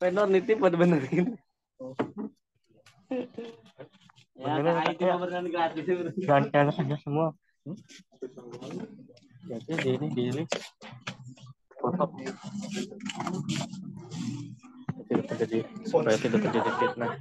Vendor nitip buat benerin. ya, nah, itu gratis. Gantian aja semua. Hmm? Jadi di ini di ini tutup. Tidak terjadi supaya tidak terjadi fitnah.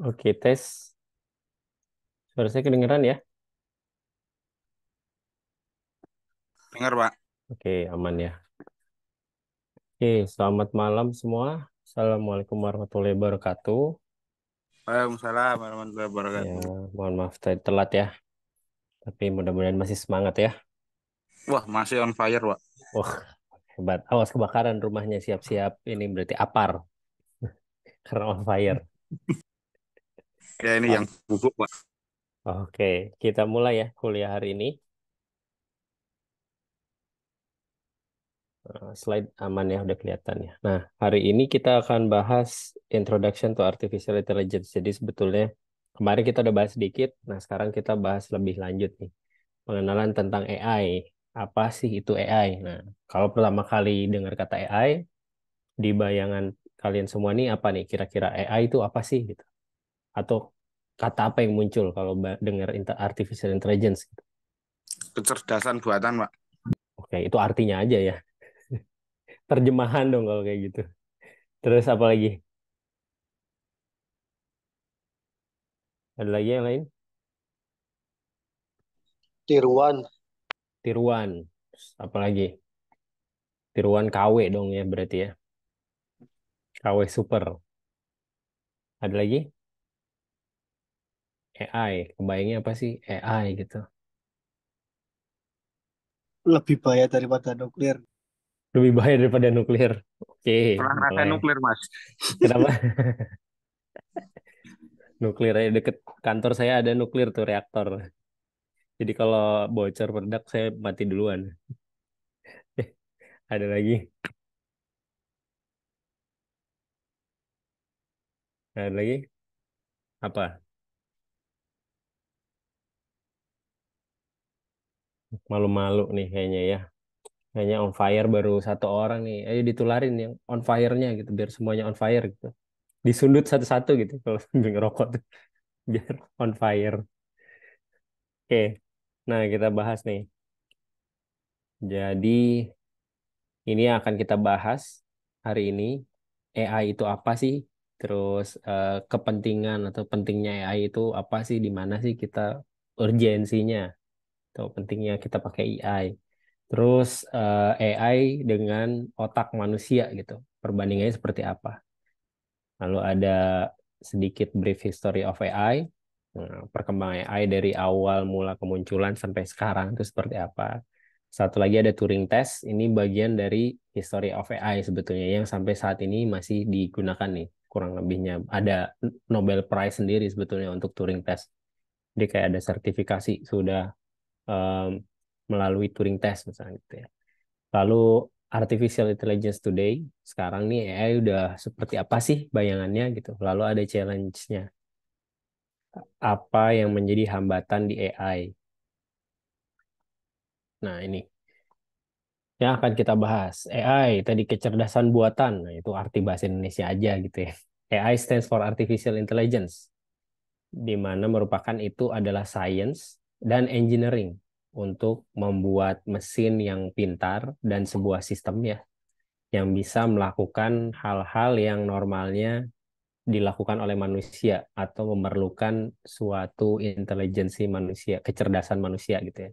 Oke, tes. Suara saya kedengeran ya? Dengar, Pak. Oke, aman ya. Oke, selamat malam semua. Assalamualaikum warahmatullahi wabarakatuh. Waalaikumsalam warahmatullahi wabarakatuh. Ya, mohon maaf tadi telat ya. Tapi mudah-mudahan masih semangat ya. Wah, masih on fire, Pak. Wah, hebat. Awas kebakaran rumahnya siap-siap. Ini berarti apar. Karena on fire. Ya ini yang bubuk, Pak. Oke, kita mulai ya kuliah hari ini. Eh, slide aman ya, udah kelihatan ya. Nah, hari ini kita akan bahas Introduction to Artificial Intelligence. Jadi sebetulnya kemarin kita udah bahas sedikit, nah sekarang kita bahas lebih lanjut nih. Pengenalan tentang AI. Apa sih itu AI? Nah, kalau pertama kali dengar kata AI, di bayangan kalian semua nih apa nih kira-kira AI itu apa sih gitu atau kata apa yang muncul kalau dengar artificial intelligence? Gitu? Kecerdasan buatan, Pak. Oke, itu artinya aja ya. Terjemahan dong kalau kayak gitu. Terus apa lagi? Ada lagi yang lain? Tiruan. Tiruan. Apa lagi? Tiruan KW dong ya berarti ya. KW super. Ada lagi? AI kebayangnya apa sih AI gitu lebih bahaya daripada nuklir lebih bahaya daripada nuklir oke Okay, nuklir mas kenapa nuklir ya deket kantor saya ada nuklir tuh reaktor jadi kalau bocor meledak saya mati duluan ada lagi ada lagi apa Malu-malu nih kayaknya ya. Kayaknya on fire baru satu orang nih. Ayo ditularin yang on fire-nya gitu biar semuanya on fire gitu. Disundut satu-satu gitu kalau sambil ngerokok tuh. biar on fire. Oke. Nah, kita bahas nih. Jadi ini yang akan kita bahas hari ini AI itu apa sih? Terus eh, kepentingan atau pentingnya AI itu apa sih? Di mana sih kita urgensinya? tuh pentingnya kita pakai AI. Terus uh, eh, AI dengan otak manusia gitu. Perbandingannya seperti apa? Lalu ada sedikit brief history of AI. Nah, perkembangan AI dari awal mula kemunculan sampai sekarang itu seperti apa? Satu lagi ada Turing test, ini bagian dari history of AI sebetulnya yang sampai saat ini masih digunakan nih, kurang lebihnya ada Nobel Prize sendiri sebetulnya untuk Turing test. Jadi kayak ada sertifikasi sudah um, melalui Turing test misalnya gitu ya. Lalu artificial intelligence today sekarang nih AI udah seperti apa sih bayangannya gitu. Lalu ada challenge-nya. Apa yang menjadi hambatan di AI? Nah, ini yang akan kita bahas. AI tadi kecerdasan buatan, nah, itu arti bahasa Indonesia aja gitu ya. AI stands for artificial intelligence di mana merupakan itu adalah science dan engineering untuk membuat mesin yang pintar dan sebuah sistem ya yang bisa melakukan hal-hal yang normalnya dilakukan oleh manusia atau memerlukan suatu intelijensi manusia, kecerdasan manusia gitu ya.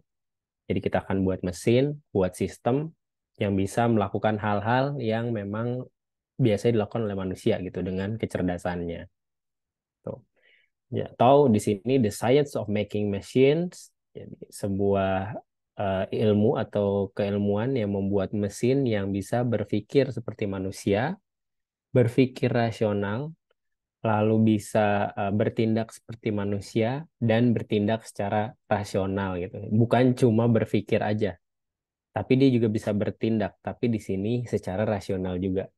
Jadi kita akan buat mesin, buat sistem yang bisa melakukan hal-hal yang memang biasanya dilakukan oleh manusia gitu dengan kecerdasannya. Ya, tahu di sini the science of making machines, jadi sebuah uh, ilmu atau keilmuan yang membuat mesin yang bisa berpikir seperti manusia, berpikir rasional, lalu bisa uh, bertindak seperti manusia dan bertindak secara rasional gitu. Bukan cuma berpikir aja, tapi dia juga bisa bertindak, tapi di sini secara rasional juga.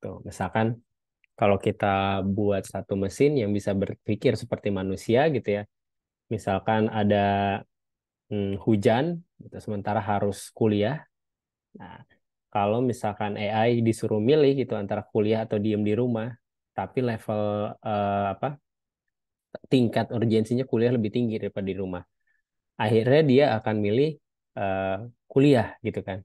Tuh, misalkan kalau kita buat satu mesin yang bisa berpikir seperti manusia gitu ya misalkan ada hmm, hujan gitu, sementara harus kuliah nah kalau misalkan AI disuruh milih gitu antara kuliah atau diem di rumah tapi level eh, apa tingkat urgensinya kuliah lebih tinggi daripada di rumah akhirnya dia akan milih eh, kuliah gitu kan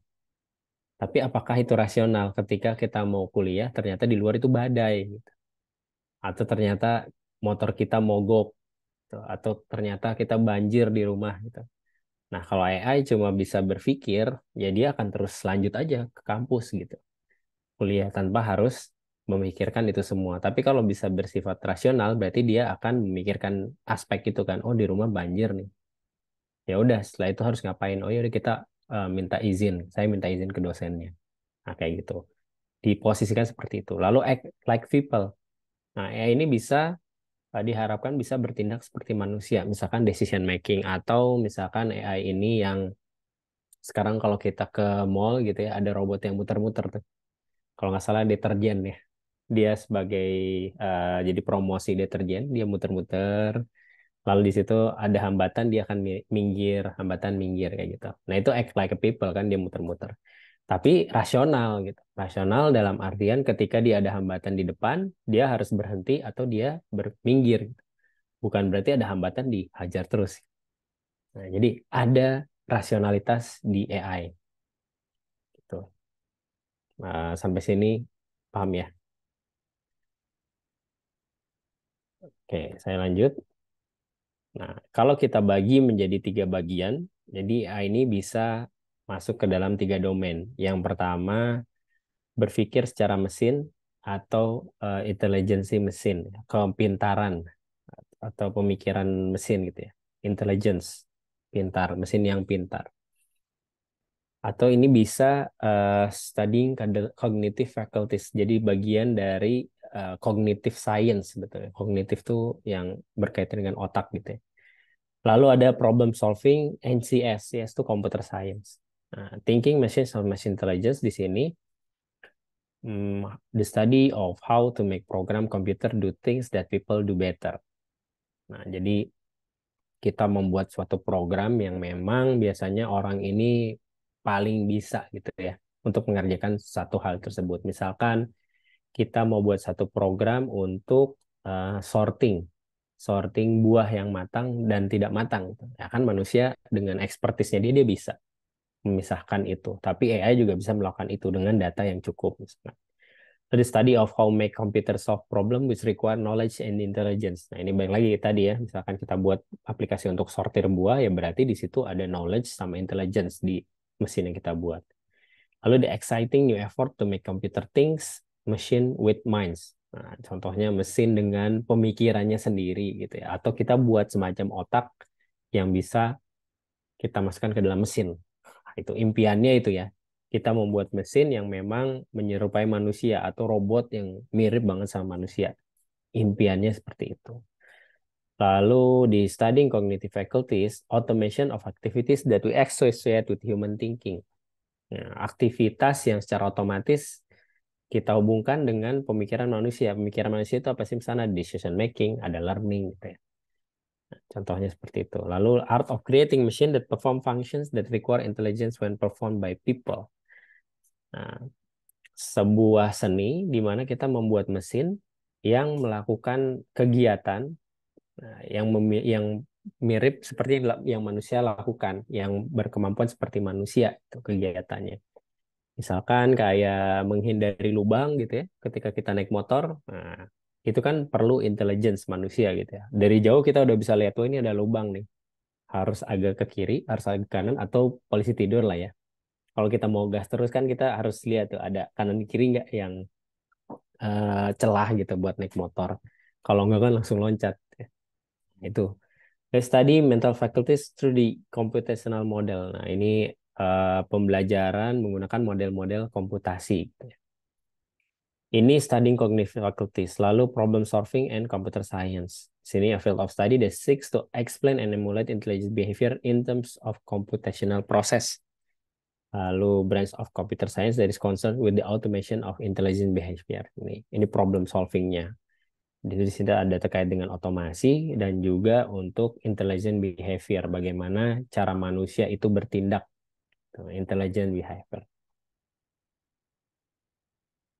tapi apakah itu rasional ketika kita mau kuliah ternyata di luar itu badai gitu. Atau ternyata motor kita mogok gitu. atau ternyata kita banjir di rumah gitu. Nah, kalau AI cuma bisa berpikir, ya dia akan terus lanjut aja ke kampus gitu. Kuliah tanpa harus memikirkan itu semua. Tapi kalau bisa bersifat rasional berarti dia akan memikirkan aspek itu kan. Oh, di rumah banjir nih. Ya udah, setelah itu harus ngapain? Oh, ya udah kita Eh, minta izin, saya minta izin ke dosennya. Nah, kayak gitu. Diposisikan seperti itu. Lalu act like people. Nah, AI ini bisa eh, diharapkan bisa bertindak seperti manusia, misalkan decision making atau misalkan AI ini yang sekarang kalau kita ke mall gitu ya ada robot yang muter-muter tuh. Kalau nggak salah deterjen ya. Dia sebagai uh, jadi promosi deterjen, dia muter-muter lalu di situ ada hambatan dia akan minggir hambatan minggir kayak gitu nah itu act like a people kan dia muter-muter tapi rasional gitu rasional dalam artian ketika dia ada hambatan di depan dia harus berhenti atau dia berminggir gitu. bukan berarti ada hambatan dihajar terus nah jadi ada rasionalitas di AI gitu nah, sampai sini paham ya oke saya lanjut Nah, kalau kita bagi menjadi tiga bagian, jadi A ini bisa masuk ke dalam tiga domain. Yang pertama, berpikir secara mesin atau uh, eh, intelligence mesin, kepintaran atau pemikiran mesin gitu ya. Intelligence, pintar, mesin yang pintar. Atau ini bisa uh, studying cognitive faculties, jadi bagian dari kognitif eh, uh, science sebetulnya. Kognitif tuh yang berkaitan dengan otak gitu ya. Lalu ada problem solving NCS, CS itu computer science. Nah, thinking machine or machine intelligence di sini um, the study of how to make program computer do things that people do better. Nah, jadi kita membuat suatu program yang memang biasanya orang ini paling bisa gitu ya untuk mengerjakan satu hal tersebut. Misalkan kita mau buat satu program untuk uh, sorting sorting buah yang matang dan tidak matang. Gitu. Ya kan manusia dengan ekspertisnya dia dia bisa memisahkan itu. Tapi AI juga bisa melakukan itu dengan data yang cukup misalnya. So, study of how make computer solve problem which require knowledge and intelligence. Nah, ini baik lagi tadi ya, misalkan kita buat aplikasi untuk sortir buah, ya berarti di situ ada knowledge sama intelligence di mesin yang kita buat. Lalu the exciting new effort to make computer things machine with minds. Nah, contohnya mesin dengan pemikirannya sendiri gitu ya. Atau kita buat semacam otak yang bisa kita masukkan ke dalam mesin. Nah, itu impiannya itu ya. Kita membuat mesin yang memang menyerupai manusia atau robot yang mirip banget sama manusia. Impiannya seperti itu. Lalu di studying cognitive faculties, automation of activities that we associate with human thinking. Nah, aktivitas yang secara otomatis kita hubungkan dengan pemikiran manusia. Pemikiran manusia itu apa sih? Misalnya ada decision making, ada learning gitu ya. Nah, contohnya seperti itu. Lalu art of creating machine that perform functions that require intelligence when performed by people. Nah, sebuah seni di mana kita membuat mesin yang melakukan kegiatan nah, yang yang mirip seperti yang manusia lakukan, yang berkemampuan seperti manusia itu kegiatannya. Misalkan kayak menghindari lubang gitu ya, ketika kita naik motor, nah, itu kan perlu intelligence manusia gitu ya. Dari jauh kita udah bisa lihat, tuh ini ada lubang nih. Harus agak ke kiri, harus agak ke kanan, atau polisi tidur lah ya. Kalau kita mau gas terus kan kita harus lihat tuh ada kanan kiri nggak yang uh, celah gitu buat naik motor. Kalau nggak kan langsung loncat. Itu. study mental faculties through the computational model. Nah, ini Eh, pembelajaran menggunakan model-model komputasi. Ini studying cognitive faculties, lalu problem solving and computer science. Sini a field of study that seeks to explain and emulate intelligent behavior in terms of computational process. Lalu branch of computer science that is concerned with the automation of intelligent behavior. Ini, ini problem solvingnya. Jadi di sini ada terkait dengan otomasi dan juga untuk intelligent behavior, bagaimana cara manusia itu bertindak gitu. intelligent behavior.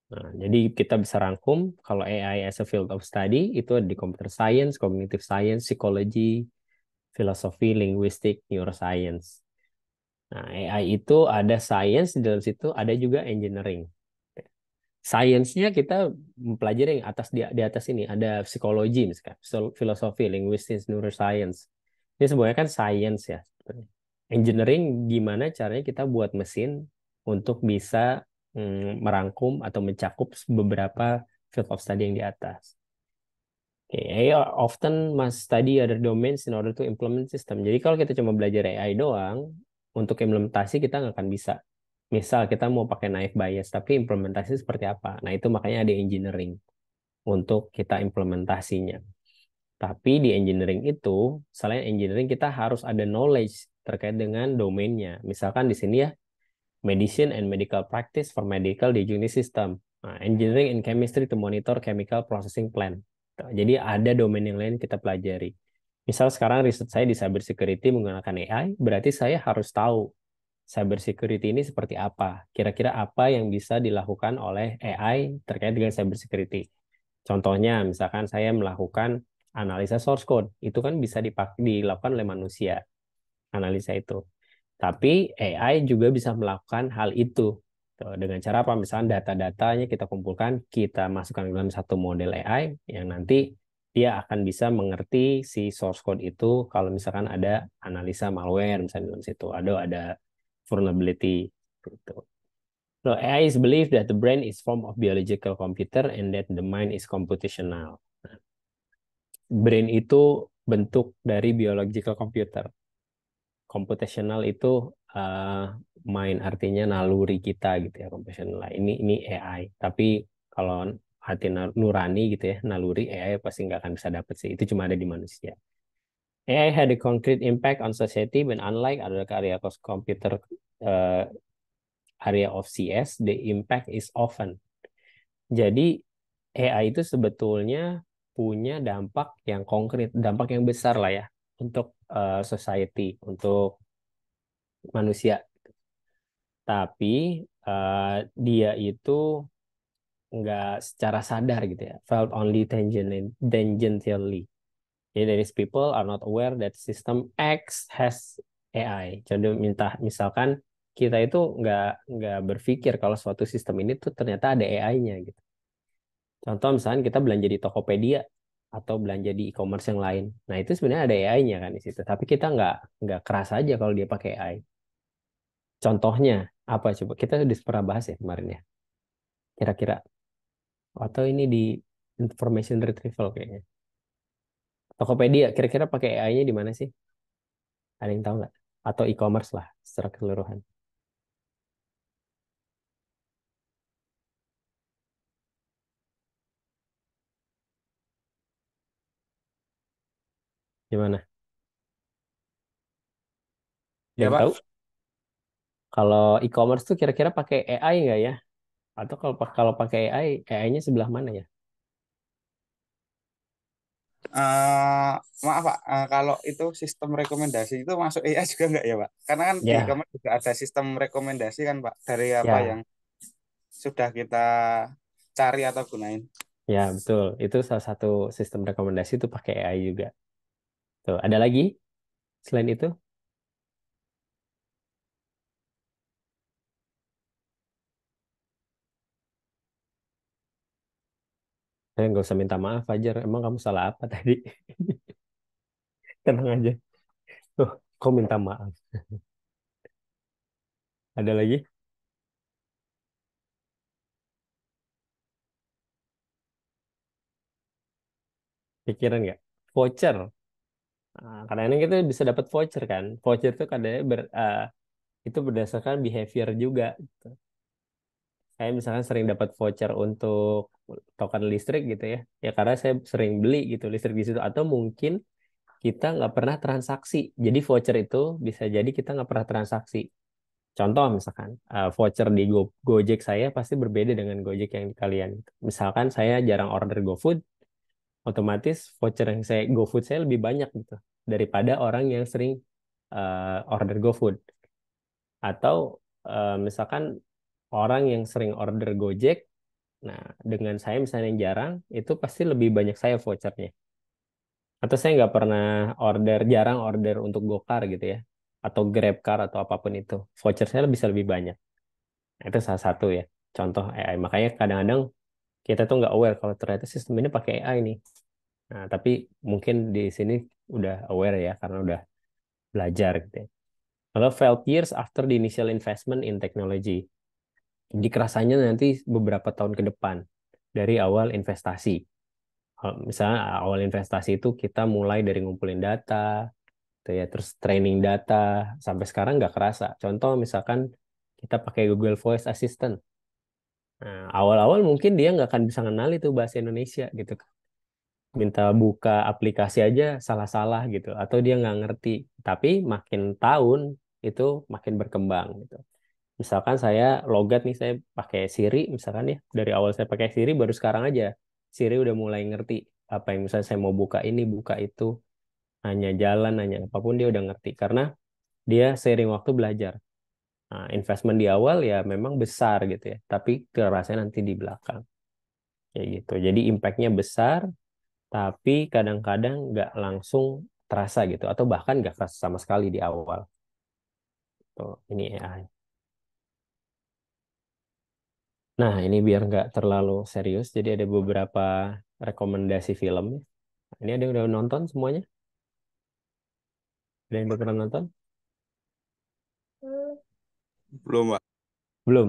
Nah, jadi kita bisa rangkum kalau AI as a field of study itu di computer science, cognitive science, psychology, philosophy, linguistik, neuroscience. Nah, AI itu ada science di dalam situ, ada juga engineering. Science-nya kita mempelajari yang atas di, di atas ini ada psikologi misalkan, filosofi, linguistik, neuroscience. Ini sebenarnya kan science ya engineering gimana caranya kita buat mesin untuk bisa mm, merangkum atau mencakup beberapa field of study yang di atas. Okay, AI often must study other domains in order to implement system. Jadi kalau kita cuma belajar AI doang, untuk implementasi kita nggak akan bisa. Misal kita mau pakai naive bias, tapi implementasi seperti apa? Nah itu makanya ada engineering untuk kita implementasinya. Tapi di engineering itu, selain engineering kita harus ada knowledge terkait dengan domainnya. Misalkan di sini ya, Medicine and Medical Practice for Medical di Diagnostic System, nah, Engineering and Chemistry to Monitor Chemical Processing plan. Jadi ada domain yang lain kita pelajari. Misal sekarang riset saya di cyber security menggunakan AI, berarti saya harus tahu cyber security ini seperti apa. Kira-kira apa yang bisa dilakukan oleh AI terkait dengan cyber security. Contohnya, misalkan saya melakukan analisa source code, itu kan bisa dilakukan oleh manusia analisa itu. Tapi AI juga bisa melakukan hal itu dengan cara apa? Misalnya data-datanya kita kumpulkan, kita masukkan ke dalam satu model AI yang nanti dia akan bisa mengerti si source code itu kalau misalkan ada analisa malware misalnya dalam situ, ada ada vulnerability gitu. So AI is believed that the brain is form of biological computer and that the mind is computational. Nah, brain itu bentuk dari biological computer computational itu uh, main artinya naluri kita gitu ya computational. Ini ini AI. Tapi kalau hati nurani gitu ya, naluri AI pasti nggak akan bisa dapat sih. Itu cuma ada di manusia. AI had a concrete impact on society but unlike other area of computer uh, area of CS, the impact is often. Jadi AI itu sebetulnya punya dampak yang konkret, dampak yang besar lah ya untuk uh, society untuk manusia tapi uh, dia itu nggak secara sadar gitu ya felt only tangentially jadi there is people are not aware that system X has AI jadi minta misalkan kita itu nggak nggak berpikir kalau suatu sistem ini tuh ternyata ada AI-nya gitu contoh misalnya kita belanja di Tokopedia atau belanja di e-commerce yang lain. Nah itu sebenarnya ada AI-nya kan di situ. Tapi kita nggak nggak keras aja kalau dia pakai AI. Contohnya apa coba? Kita sudah pernah bahas ya kemarin ya. Kira-kira atau ini di information retrieval kayaknya. Tokopedia kira-kira pakai AI-nya di mana sih? Ada yang tahu nggak? Atau e-commerce lah secara keseluruhan. Gimana? Ya, yang Pak. tahu? Kalau e-commerce tuh kira-kira pakai AI nggak ya? Atau kalau kalau pakai AI, AI-nya sebelah mana ya? Uh, maaf Pak, uh, kalau itu sistem rekomendasi itu masuk AI juga nggak ya Pak? Karena kan di Ya, e-commerce juga ada sistem rekomendasi kan Pak, dari apa ya, yang sudah kita cari atau gunain. ya betul. Itu salah satu sistem rekomendasi itu pakai AI juga. Tuh, ada lagi selain itu? Saya eh, nggak usah minta maaf, Fajar. Emang kamu salah apa tadi? Tenang aja. Tuh, kau minta maaf? ada lagi? Pikiran nggak? Voucher. Ah, karena ini kita bisa dapat voucher kan voucher itu kadangnya ber, uh, itu berdasarkan behavior juga gitu. kayak misalkan sering dapat voucher untuk token listrik gitu ya ya karena saya sering beli gitu listrik di situ atau mungkin kita nggak pernah transaksi jadi voucher itu bisa jadi kita nggak pernah transaksi contoh misalkan uh, voucher di Go Gojek saya pasti berbeda dengan Gojek yang kalian misalkan saya jarang order GoFood otomatis voucher yang saya GoFood saya lebih banyak gitu daripada orang yang sering uh, order GoFood. Atau uh, misalkan orang yang sering order Gojek, nah dengan saya misalnya yang jarang, itu pasti lebih banyak saya vouchernya. Atau saya nggak pernah order, jarang order untuk GoCar gitu ya, atau GrabCar atau apapun itu. Voucher saya bisa lebih banyak. Nah, itu salah satu ya, contoh AI. Makanya kadang-kadang kita tuh nggak aware kalau ternyata sistem ini pakai AI nih. Nah, tapi mungkin di sini udah aware ya karena udah belajar gitu ya. Lalu years after the initial investment in technology. Jadi kerasanya nanti beberapa tahun ke depan dari awal investasi. Misalnya awal investasi itu kita mulai dari ngumpulin data, gitu ya, terus training data sampai sekarang nggak kerasa. Contoh misalkan kita pakai Google Voice Assistant. Nah, awal-awal mungkin dia nggak akan bisa kenal itu bahasa Indonesia gitu kan minta buka aplikasi aja salah-salah gitu atau dia nggak ngerti tapi makin tahun itu makin berkembang gitu misalkan saya logat nih saya pakai Siri misalkan ya dari awal saya pakai Siri baru sekarang aja Siri udah mulai ngerti apa yang misalnya saya mau buka ini buka itu hanya jalan hanya apapun dia udah ngerti karena dia sering waktu belajar nah, investment di awal ya memang besar gitu ya tapi terasa nanti di belakang ya gitu jadi impactnya besar tapi kadang-kadang nggak langsung terasa gitu atau bahkan nggak terasa sama sekali di awal. Tuh, gitu, ini AI. Nah, ini biar nggak terlalu serius, jadi ada beberapa rekomendasi film. Ini ada yang udah nonton semuanya? Ada yang udah pernah nonton? Belum, Pak. Belum?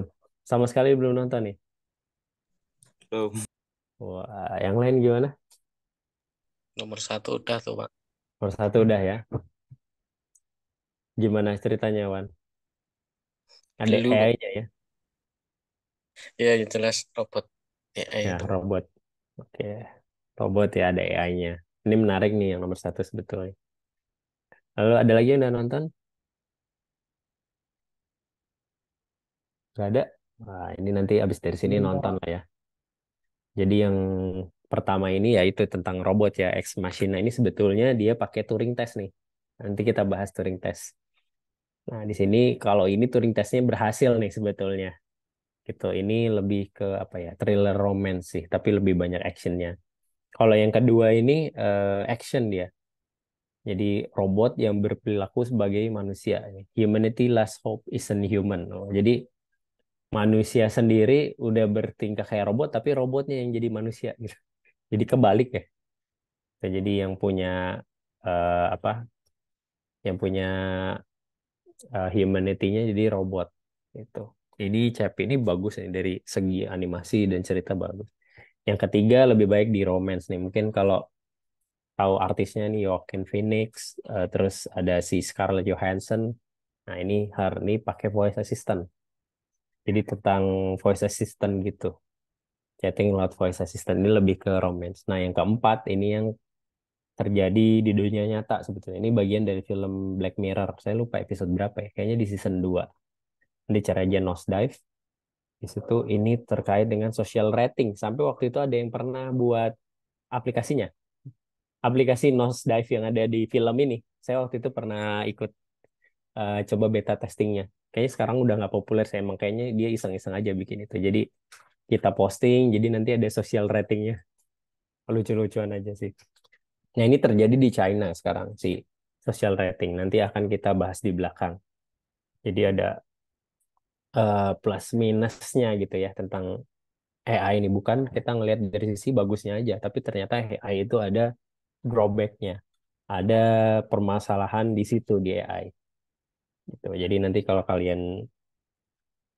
Sama sekali belum nonton nih? Ya? Belum. Wah, yang lain gimana? Nomor satu udah tuh, Pak. Nomor satu udah ya. Gimana ceritanya, Wan? Ada AI-nya ya? Iya, ya, jelas robot AI ya, itu. robot. Oke. Robot ya ada AI-nya. Ini menarik nih yang nomor satu sebetulnya. Lalu ada lagi yang udah nonton? Gak ada? Nah, ini nanti abis dari sini nonton lah ya. Jadi yang pertama ini yaitu tentang robot ya Ex Machina ini sebetulnya dia pakai Turing test nih. Nanti kita bahas Turing test. Nah, di sini kalau ini Turing testnya berhasil nih sebetulnya. Gitu. Ini lebih ke apa ya? thriller romance sih, tapi lebih banyak actionnya. Kalau yang kedua ini uh, action dia. Jadi robot yang berperilaku sebagai manusia. Humanity last hope isn't human. Oh, jadi manusia sendiri udah bertingkah kayak robot, tapi robotnya yang jadi manusia gitu jadi kebalik ya jadi yang punya uh, apa yang punya uh, humanity-nya jadi robot gitu jadi CP ini bagus nih ya, dari segi animasi dan cerita bagus yang ketiga lebih baik di romance nih mungkin kalau tahu artisnya nih Joaquin Phoenix uh, terus ada si Scarlett Johansson nah ini hari pakai voice assistant jadi tentang voice assistant gitu chatting lewat voice assistant ini lebih ke romance. Nah, yang keempat ini yang terjadi di dunia nyata sebetulnya. Ini bagian dari film Black Mirror. Saya lupa episode berapa ya. Kayaknya di season 2. Ini cara aja dive. Di situ ini terkait dengan social rating. Sampai waktu itu ada yang pernah buat aplikasinya. Aplikasi nose dive yang ada di film ini. Saya waktu itu pernah ikut uh, coba beta testingnya. Kayaknya sekarang udah nggak populer. Saya emang kayaknya dia iseng-iseng aja bikin itu. Jadi kita posting jadi nanti ada social ratingnya lucu-lucuan aja sih nah ini terjadi di China sekarang si social rating nanti akan kita bahas di belakang jadi ada uh, plus minusnya gitu ya tentang AI ini bukan kita ngelihat dari sisi bagusnya aja tapi ternyata AI itu ada drawbacknya ada permasalahan di situ di AI gitu jadi nanti kalau kalian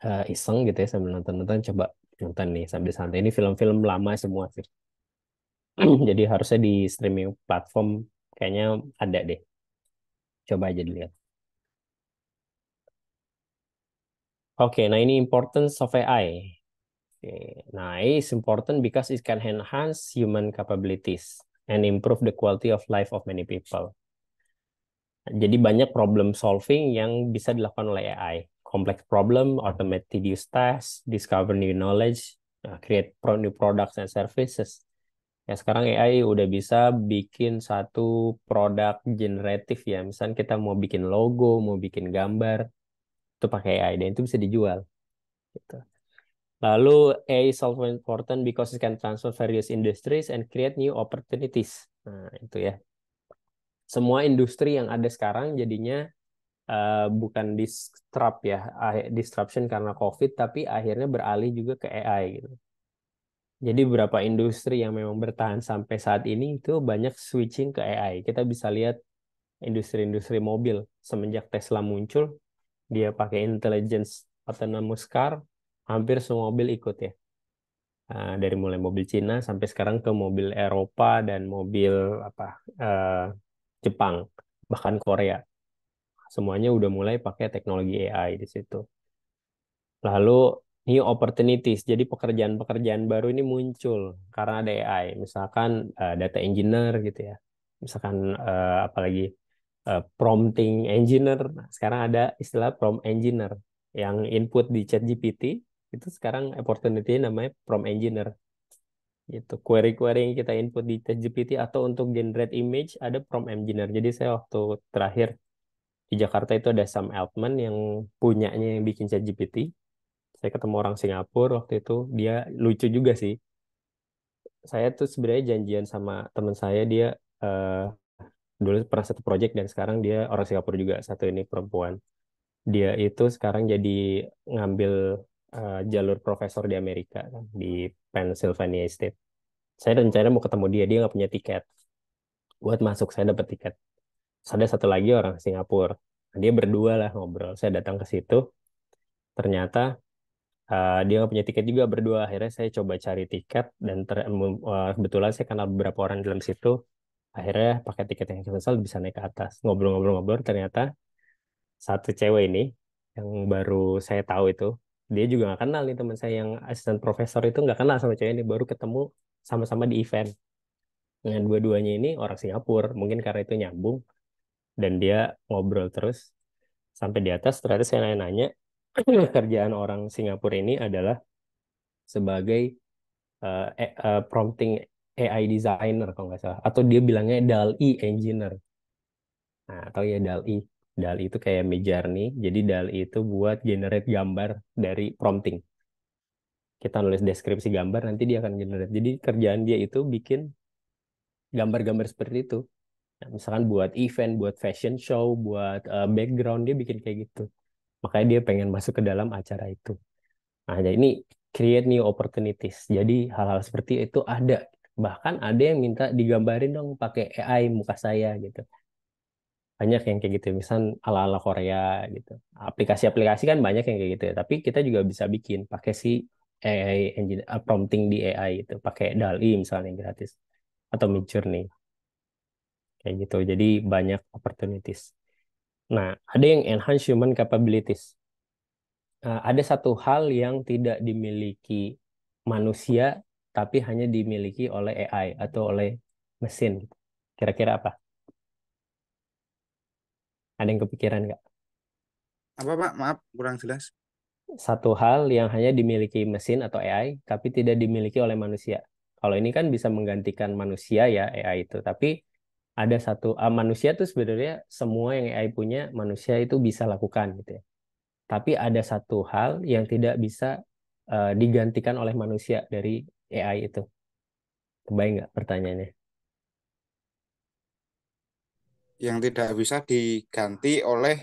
uh, iseng gitu ya sambil nonton-nonton coba nonton nih sambil santai ini film-film lama semua sih jadi harusnya di streaming platform kayaknya ada deh coba aja dilihat oke okay, nah ini importance of AI okay. nah AI is important because it can enhance human capabilities and improve the quality of life of many people jadi banyak problem solving yang bisa dilakukan oleh AI complex problem, automate tedious tasks, discover new knowledge, uh, create new products and services. Ya sekarang AI udah bisa bikin satu produk generatif ya. Misalnya kita mau bikin logo, mau bikin gambar, itu pakai AI dan itu bisa dijual. Gitu. Lalu AI is also important because it can transfer various industries and create new opportunities. Nah, itu ya. Semua industri yang ada sekarang jadinya Eh, bukan disrupt ya ah, disruption karena covid tapi akhirnya beralih juga ke AI gitu jadi beberapa industri yang memang bertahan sampai saat ini itu banyak switching ke AI kita bisa lihat industri-industri mobil semenjak Tesla muncul dia pakai intelligence autonomous car hampir semua mobil ikut ya ah, dari mulai mobil Cina sampai sekarang ke mobil Eropa dan mobil apa uh, Jepang bahkan Korea semuanya udah mulai pakai teknologi AI di situ. Lalu new opportunities, jadi pekerjaan-pekerjaan baru ini muncul karena ada AI, misalkan uh, data engineer gitu ya, misalkan uh, apalagi uh, prompting engineer, Nah, sekarang ada istilah prompt engineer yang input di chat GPT itu sekarang opportunity namanya prompt engineer gitu query-query yang kita input di ChatGPT atau untuk generate image ada prompt engineer. Jadi saya waktu terakhir di Jakarta itu ada Sam Altman yang punyanya yang bikin ChatGPT. Saya ketemu orang Singapura waktu itu, dia lucu juga sih. Saya tuh sebenarnya janjian sama teman saya dia uh, dulu pernah satu project dan sekarang dia orang Singapura juga satu ini perempuan. Dia itu sekarang jadi ngambil uh, jalur profesor di Amerika kan, di Pennsylvania State. Saya rencana mau ketemu dia, dia nggak punya tiket buat masuk. Saya dapat tiket Terus ada satu lagi orang Singapura. Nah, dia berdua lah ngobrol. Saya datang ke situ. Ternyata uh, dia nggak punya tiket juga berdua. Akhirnya saya coba cari tiket dan ter, uh, kebetulan saya kenal beberapa orang di dalam situ. Akhirnya pakai tiket yang universal bisa naik ke atas. Ngobrol-ngobrol-ngobrol ternyata satu cewek ini yang baru saya tahu itu dia juga nggak kenal nih teman saya yang asisten profesor itu nggak kenal sama cewek ini baru ketemu sama-sama di event. dengan dua-duanya ini orang Singapura mungkin karena itu nyambung dan dia ngobrol terus sampai di atas ternyata saya nanya-nanya kerjaan orang Singapura ini adalah sebagai uh, uh, prompting AI designer kalau nggak salah atau dia bilangnya DALI engineer nah, atau ya DALI DALI itu kayak Midjourney jadi DALI itu buat generate gambar dari prompting kita nulis deskripsi gambar nanti dia akan generate jadi kerjaan dia itu bikin gambar-gambar seperti itu Nah, misalkan buat event, buat fashion show, buat uh, background dia bikin kayak gitu. Makanya dia pengen masuk ke dalam acara itu. Nah, jadi ini create new opportunities. Jadi hal-hal seperti itu ada. Bahkan ada yang minta digambarin dong pakai AI muka saya gitu. Banyak yang kayak gitu, ya. misal ala-ala Korea gitu. Aplikasi-aplikasi kan banyak yang kayak gitu ya, tapi kita juga bisa bikin pakai si AI engine uh, prompting di AI itu, pakai Dali misalnya misalnya gratis atau Midjourney kayak gitu. Jadi banyak opportunities. Nah, ada yang enhance human capabilities. Nah, ada satu hal yang tidak dimiliki manusia, tapi hanya dimiliki oleh AI atau oleh mesin. Kira-kira apa? Ada yang kepikiran nggak? Apa Pak? Maaf, kurang jelas. Satu hal yang hanya dimiliki mesin atau AI, tapi tidak dimiliki oleh manusia. Kalau ini kan bisa menggantikan manusia ya AI itu, tapi ada satu uh, manusia tuh sebenarnya semua yang AI punya manusia itu bisa lakukan gitu ya. Tapi ada satu hal yang tidak bisa uh, digantikan oleh manusia dari AI itu. Kebayang nggak pertanyaannya? Yang tidak bisa diganti oleh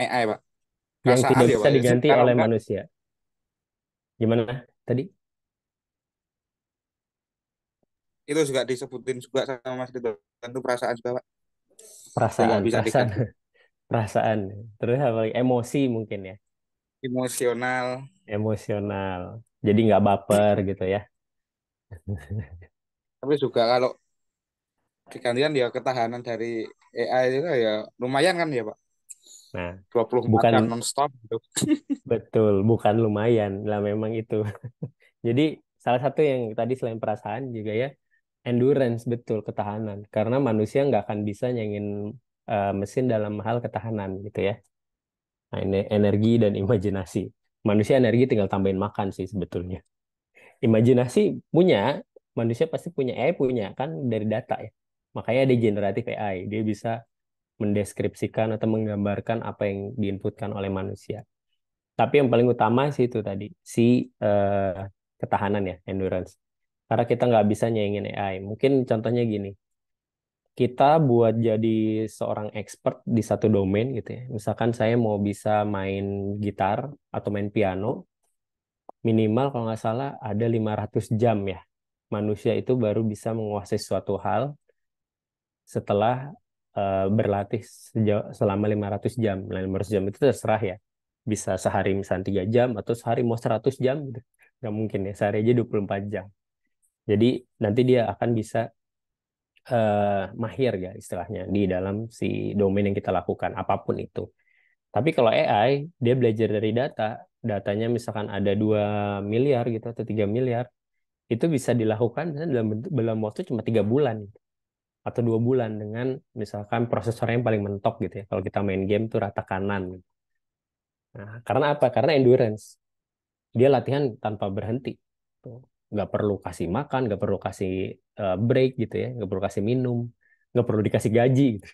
AI, Pak. Yang Masa tidak bisa ya, diganti oleh enggak. manusia. Gimana tadi? itu juga disebutin juga sama Mas Ridho tentu perasaan juga Pak perasaan bisa perasaan dikatakan. perasaan terus apa lagi emosi mungkin ya emosional emosional jadi nggak baper gitu ya tapi juga kalau digantikan ya ketahanan dari AI itu ya lumayan kan ya Pak nah 20 bukan non-stop gitu. betul bukan lumayan lah memang itu jadi salah satu yang tadi selain perasaan juga ya endurance betul ketahanan karena manusia nggak akan bisa nyengin uh, mesin dalam hal ketahanan gitu ya nah, ini energi dan imajinasi manusia energi tinggal tambahin makan sih sebetulnya imajinasi punya manusia pasti punya AI eh, punya kan dari data ya makanya ada generatif AI dia bisa mendeskripsikan atau menggambarkan apa yang diinputkan oleh manusia tapi yang paling utama sih itu tadi si uh, ketahanan ya endurance karena kita nggak bisa nyaingin AI. Mungkin contohnya gini, kita buat jadi seorang expert di satu domain gitu ya. Misalkan saya mau bisa main gitar atau main piano, minimal kalau nggak salah ada 500 jam ya. Manusia itu baru bisa menguasai suatu hal setelah uh, berlatih sejauh, selama 500 jam. 500 nah, jam itu terserah ya. Bisa sehari misalnya 3 jam atau sehari mau 100 jam. Gitu. Nggak mungkin ya, sehari aja 24 jam. Jadi nanti dia akan bisa uh, mahir ya istilahnya di dalam si domain yang kita lakukan apapun itu. Tapi kalau AI dia belajar dari data, datanya misalkan ada 2 miliar gitu atau 3 miliar, itu bisa dilakukan dalam dalam waktu cuma tiga bulan atau dua bulan dengan misalkan prosesornya yang paling mentok gitu ya. Kalau kita main game tuh rata kanan. Gitu. Nah, karena apa? Karena endurance. Dia latihan tanpa berhenti nggak perlu kasih makan nggak perlu kasih break gitu ya nggak perlu kasih minum nggak perlu dikasih gaji gitu.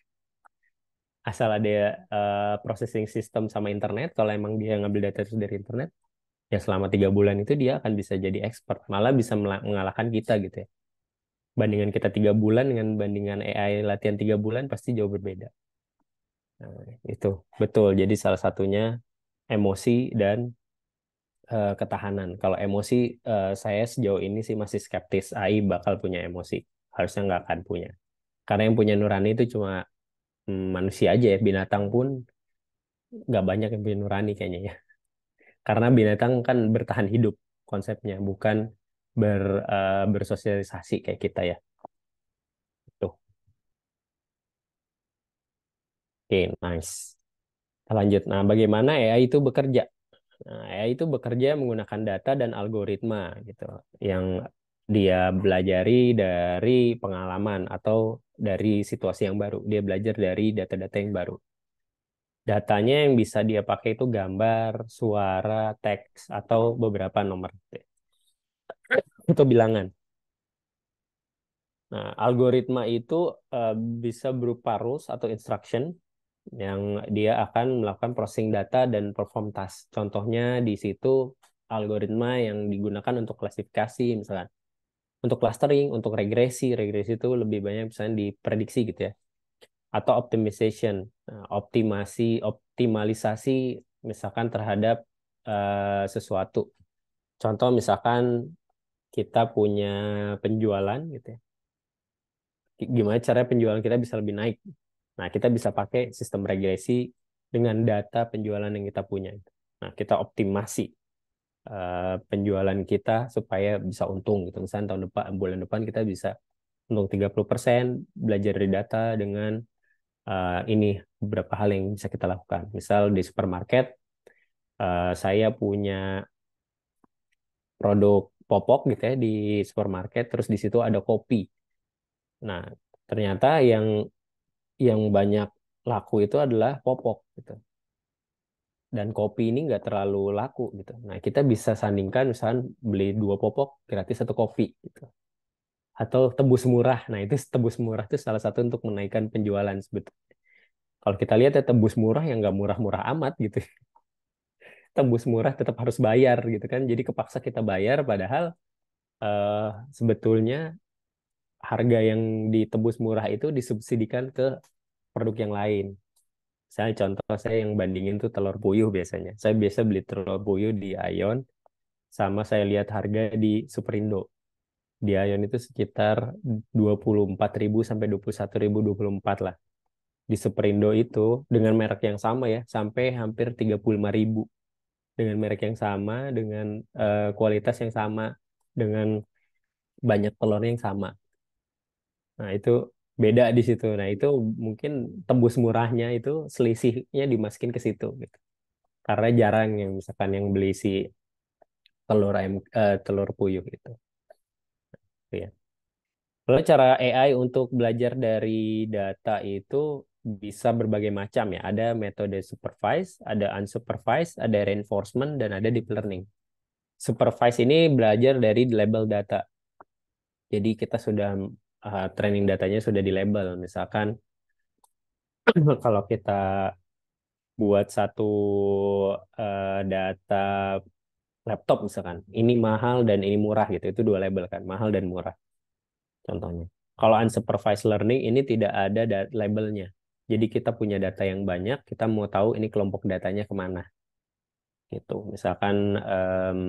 asal ada uh, processing system sama internet kalau emang dia ngambil data itu dari internet ya selama tiga bulan itu dia akan bisa jadi expert malah bisa mengalahkan kita gitu ya bandingan kita tiga bulan dengan bandingan AI latihan tiga bulan pasti jauh berbeda nah, itu betul jadi salah satunya emosi dan Eh, ketahanan. Kalau emosi, eh, saya sejauh ini sih masih skeptis AI bakal punya emosi. Harusnya nggak akan punya. Karena yang punya nurani itu cuma mm, manusia aja ya. Binatang pun nggak banyak yang punya nurani kayaknya ya. Karena binatang kan bertahan hidup konsepnya, bukan ber, eh, bersosialisasi kayak kita ya. Tuh. Oke, okay, nice. lanjut. Nah, bagaimana AI itu bekerja? Nah, itu bekerja menggunakan data dan algoritma gitu yang dia belajari dari pengalaman atau dari situasi yang baru. Dia belajar dari data-data yang baru. Datanya yang bisa dia pakai itu gambar, suara, teks, atau beberapa nomor. Itu bilangan. Nah, algoritma itu eh, bisa berupa rules atau instruction yang dia akan melakukan processing data dan perform task. Contohnya di situ algoritma yang digunakan untuk klasifikasi misalnya, Untuk clustering, untuk regresi, regresi itu lebih banyak misalnya diprediksi gitu ya. Atau optimization, nah, optimasi, optimalisasi misalkan terhadap uh, sesuatu. Contoh misalkan kita punya penjualan gitu ya. Gimana caranya penjualan kita bisa lebih naik Nah, kita bisa pakai sistem regresi dengan data penjualan yang kita punya. Nah, kita optimasi uh, penjualan kita supaya bisa untung gitu. Misalnya tahun depan bulan depan kita bisa untung 30% belajar dari data dengan uh, ini beberapa hal yang bisa kita lakukan. Misal di supermarket uh, saya punya produk popok gitu ya di supermarket terus di situ ada kopi. Nah, ternyata yang yang banyak laku itu adalah popok gitu. Dan kopi ini nggak terlalu laku gitu. Nah kita bisa sandingkan misalnya beli dua popok gratis satu kopi gitu. Atau tebus murah. Nah itu tebus murah itu salah satu untuk menaikkan penjualan sebetulnya. Kalau kita lihat ya tebus murah yang nggak murah-murah amat gitu. tebus murah tetap harus bayar gitu kan. Jadi kepaksa kita bayar padahal uh, sebetulnya harga yang ditebus murah itu disubsidikan ke produk yang lain. Saya contoh saya yang bandingin tuh telur puyuh biasanya. Saya biasa beli telur puyuh di Ayon, sama saya lihat harga di Superindo. Di Ayon itu sekitar 24.000 sampai 21.024 lah. Di Superindo itu dengan merek yang sama ya sampai hampir 35.000 dengan merek yang sama, dengan uh, kualitas yang sama, dengan banyak telurnya yang sama. Nah, itu beda di situ. Nah, itu mungkin tembus murahnya itu selisihnya dimasukin ke situ gitu. Karena jarang yang misalkan yang beli si telur ayam uh, telur puyuh gitu. ya. Lalu cara AI untuk belajar dari data itu bisa berbagai macam ya. Ada metode supervised, ada unsupervised, ada reinforcement, dan ada deep learning. Supervised ini belajar dari label data. Jadi kita sudah uh, training datanya sudah di label. Misalkan kalau kita buat satu uh, data laptop misalkan, ini mahal dan ini murah gitu. Itu dua label kan, mahal dan murah. Contohnya. Kalau unsupervised learning ini tidak ada labelnya. Jadi kita punya data yang banyak, kita mau tahu ini kelompok datanya kemana. Gitu. Misalkan um,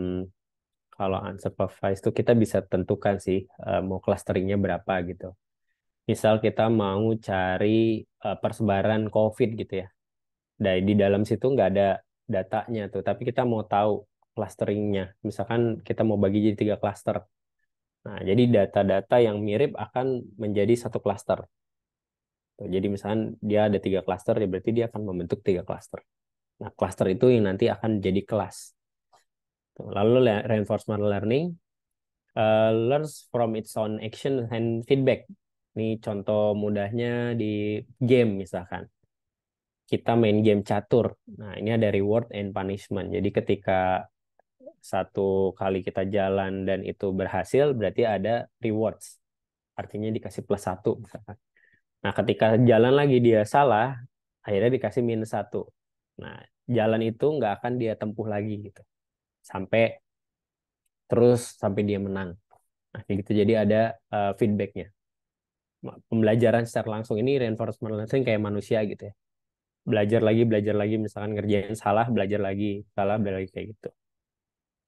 kalau unsupervised itu kita bisa tentukan sih uh, mau clusteringnya berapa gitu. Misal kita mau cari uh, persebaran COVID gitu ya. Dari nah, di dalam situ nggak ada datanya tuh, tapi kita mau tahu clusteringnya. Misalkan kita mau bagi jadi tiga cluster. Nah, jadi data-data yang mirip akan menjadi satu cluster. Jadi misalkan dia ada tiga cluster, ya berarti dia akan membentuk tiga cluster. Nah, cluster itu yang nanti akan jadi kelas Lalu reinforcement learning uh, learns from its own action and feedback. Ini contoh mudahnya di game misalkan. Kita main game catur. Nah, ini ada reward and punishment. Jadi ketika satu kali kita jalan dan itu berhasil, berarti ada rewards. Artinya dikasih plus satu misalkan. Nah, ketika jalan lagi dia salah, akhirnya dikasih minus satu. Nah, jalan itu nggak akan dia tempuh lagi gitu sampai terus sampai dia menang. Nah, gitu. Jadi ada uh, feedbacknya. Pembelajaran secara langsung ini reinforcement learning kayak manusia gitu ya. Belajar lagi, belajar lagi, misalkan ngerjain salah, belajar lagi, salah, belajar lagi kayak gitu.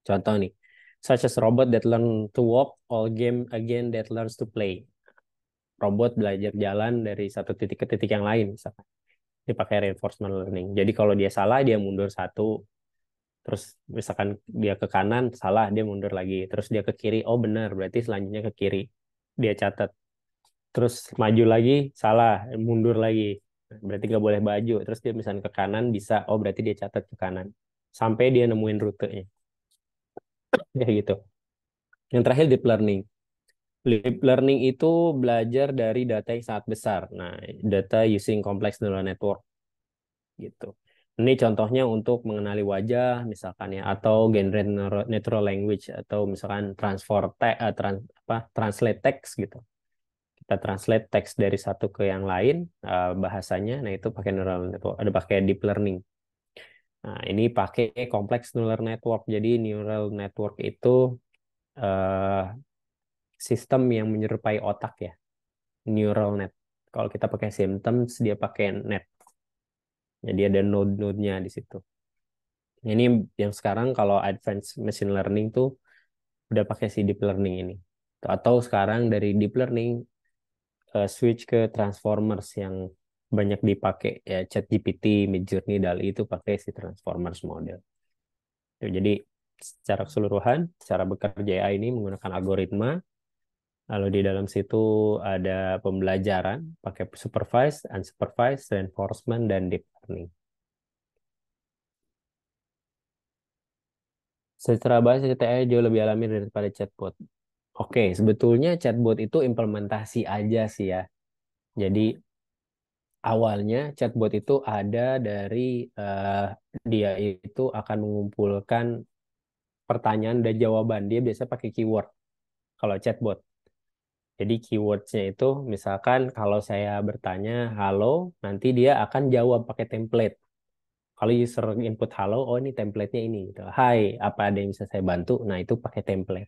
Contoh nih, such as robot that learn to walk, all game again that learns to play. Robot belajar jalan dari satu titik ke titik yang lain misalkan. dipakai reinforcement learning. Jadi kalau dia salah, dia mundur satu, terus misalkan dia ke kanan salah dia mundur lagi terus dia ke kiri oh benar berarti selanjutnya ke kiri dia catat terus maju lagi salah mundur lagi berarti nggak boleh baju terus dia misalkan ke kanan bisa oh berarti dia catat ke kanan sampai dia nemuin rutenya Ya gitu yang terakhir deep learning Deep learning itu belajar dari data yang sangat besar. Nah, data using complex neural network. Gitu. Ini contohnya untuk mengenali wajah misalkan ya atau genre natural language atau misalkan transfer te uh, eh, trans apa translate text gitu. Kita translate text dari satu ke yang lain uh, bahasanya. Nah, itu pakai neural network, ada pakai deep learning. Nah, ini pakai kompleks neural network. Jadi neural network itu uh, sistem yang menyerupai otak ya. Neural net. Kalau kita pakai symptoms dia pakai net jadi ada node node nya di situ. Ini yang sekarang kalau advanced machine learning tuh udah pakai si deep learning ini. Atau sekarang dari deep learning eh, switch ke transformers yang banyak dipakai ya chat GPT, Midjourney, Dali itu pakai si transformers model. Jadi secara keseluruhan, cara bekerja AI ini menggunakan algoritma. Lalu di dalam situ ada pembelajaran pakai supervised, unsupervised, reinforcement dan deep nih. Secara bahasa CTA jauh lebih alami daripada chatbot. Oke, sebetulnya chatbot itu implementasi aja sih ya. Jadi awalnya chatbot itu ada dari uh, dia itu akan mengumpulkan pertanyaan dan jawaban. Dia biasa pakai keyword kalau chatbot. Jadi keywordsnya itu misalkan kalau saya bertanya halo, nanti dia akan jawab pakai template. Kalau user input halo, oh ini templatenya ini. Gitu. Hai, apa ada yang bisa saya bantu? Nah itu pakai template.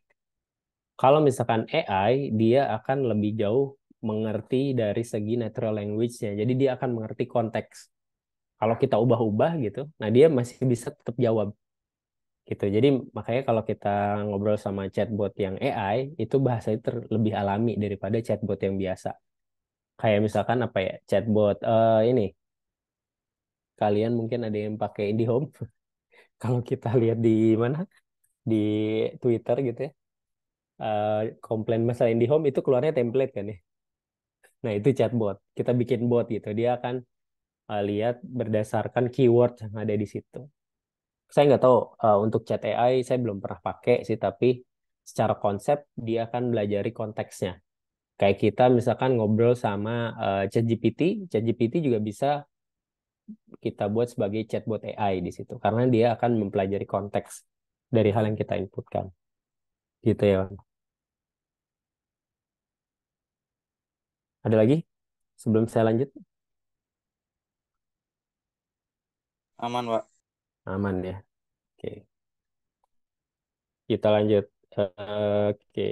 Kalau misalkan AI, dia akan lebih jauh mengerti dari segi natural language-nya. Jadi dia akan mengerti konteks. Kalau kita ubah-ubah gitu, nah dia masih bisa tetap jawab gitu. Jadi makanya kalau kita ngobrol sama chatbot yang AI itu bahasanya terlebih alami daripada chatbot yang biasa. Kayak misalkan apa ya chatbot uh, ini kalian mungkin ada yang pakai IndiHome. kalau kita lihat di mana di Twitter gitu ya. Uh, komplain masalah IndiHome itu keluarnya template kan ya. Nah, itu chatbot. Kita bikin bot gitu. Dia akan uh, lihat berdasarkan keyword yang ada di situ saya nggak tahu uh, untuk chat AI saya belum pernah pakai sih tapi secara konsep dia akan belajari konteksnya kayak kita misalkan ngobrol sama uh, eh, chat GPT juga bisa kita buat sebagai chatbot AI di situ karena dia akan mempelajari konteks dari hal yang kita inputkan gitu ya ada lagi sebelum saya lanjut aman pak Aman ya. Oke. Kita lanjut. Oke.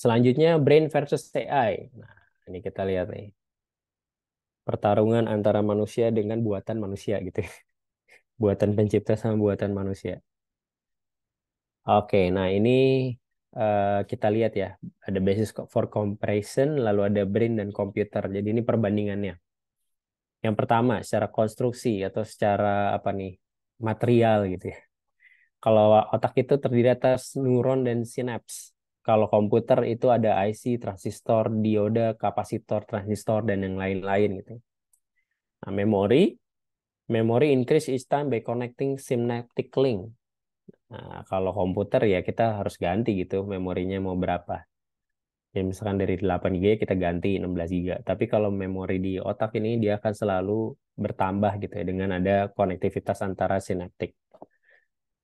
Selanjutnya brain versus AI. Nah, ini kita lihat nih. Pertarungan antara manusia dengan buatan manusia gitu. buatan pencipta sama buatan manusia. Oke, nah ini eh, kita lihat ya, ada basis for comparison, lalu ada brain dan komputer. Jadi ini perbandingannya. Yang pertama, secara konstruksi atau secara apa nih? material gitu ya. Kalau otak itu terdiri atas neuron dan sinaps. Kalau komputer itu ada IC, transistor, dioda, kapasitor, transistor, dan yang lain-lain gitu. Nah, memori, memori increase each time by connecting synaptic link. Nah, kalau komputer ya kita harus ganti gitu memorinya mau berapa ya misalkan dari 8 GB kita ganti 16 GB. Tapi kalau memori di otak ini dia akan selalu bertambah gitu ya dengan ada konektivitas antara sinaptik.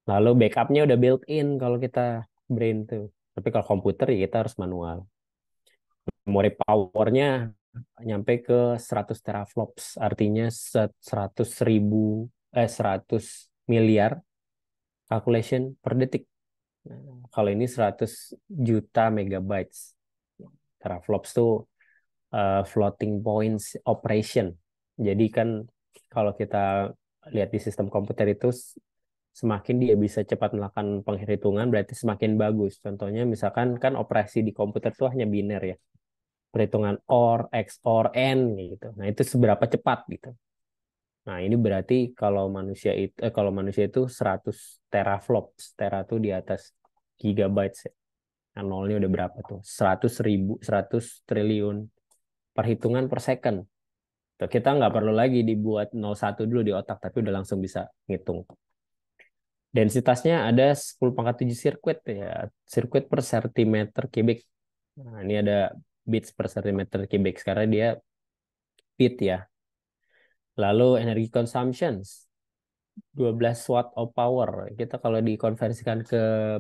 Lalu backupnya udah built in kalau kita brain tuh. Tapi kalau komputer ya kita harus manual. Memori powernya nyampe ke 100 teraflops, artinya 100 ribu eh 100 miliar calculation per detik. Nah, kalau ini 100 juta megabytes teraflops tuh uh, floating points operation. Jadi kan kalau kita lihat di sistem komputer itu semakin dia bisa cepat melakukan penghitungan berarti semakin bagus. Contohnya misalkan kan operasi di komputer itu hanya biner ya. Perhitungan OR, XOR, n, gitu. Nah, itu seberapa cepat gitu. Nah, ini berarti kalau manusia itu eh, kalau manusia itu 100 teraflops. Tera itu di atas gigabytes ya yang nolnya udah berapa tuh? 100 ribu, 100 triliun. Perhitungan per second. Tuh, kita nggak perlu lagi dibuat 01 dulu di otak, tapi udah langsung bisa ngitung. Densitasnya ada 10 pangkat 7 sirkuit ya. Sirkuit per sentimeter kubik. Nah, ini ada bits per sentimeter kubik sekarang dia bit ya. Lalu energi consumption, 12 watt of power. Kita kalau dikonversikan ke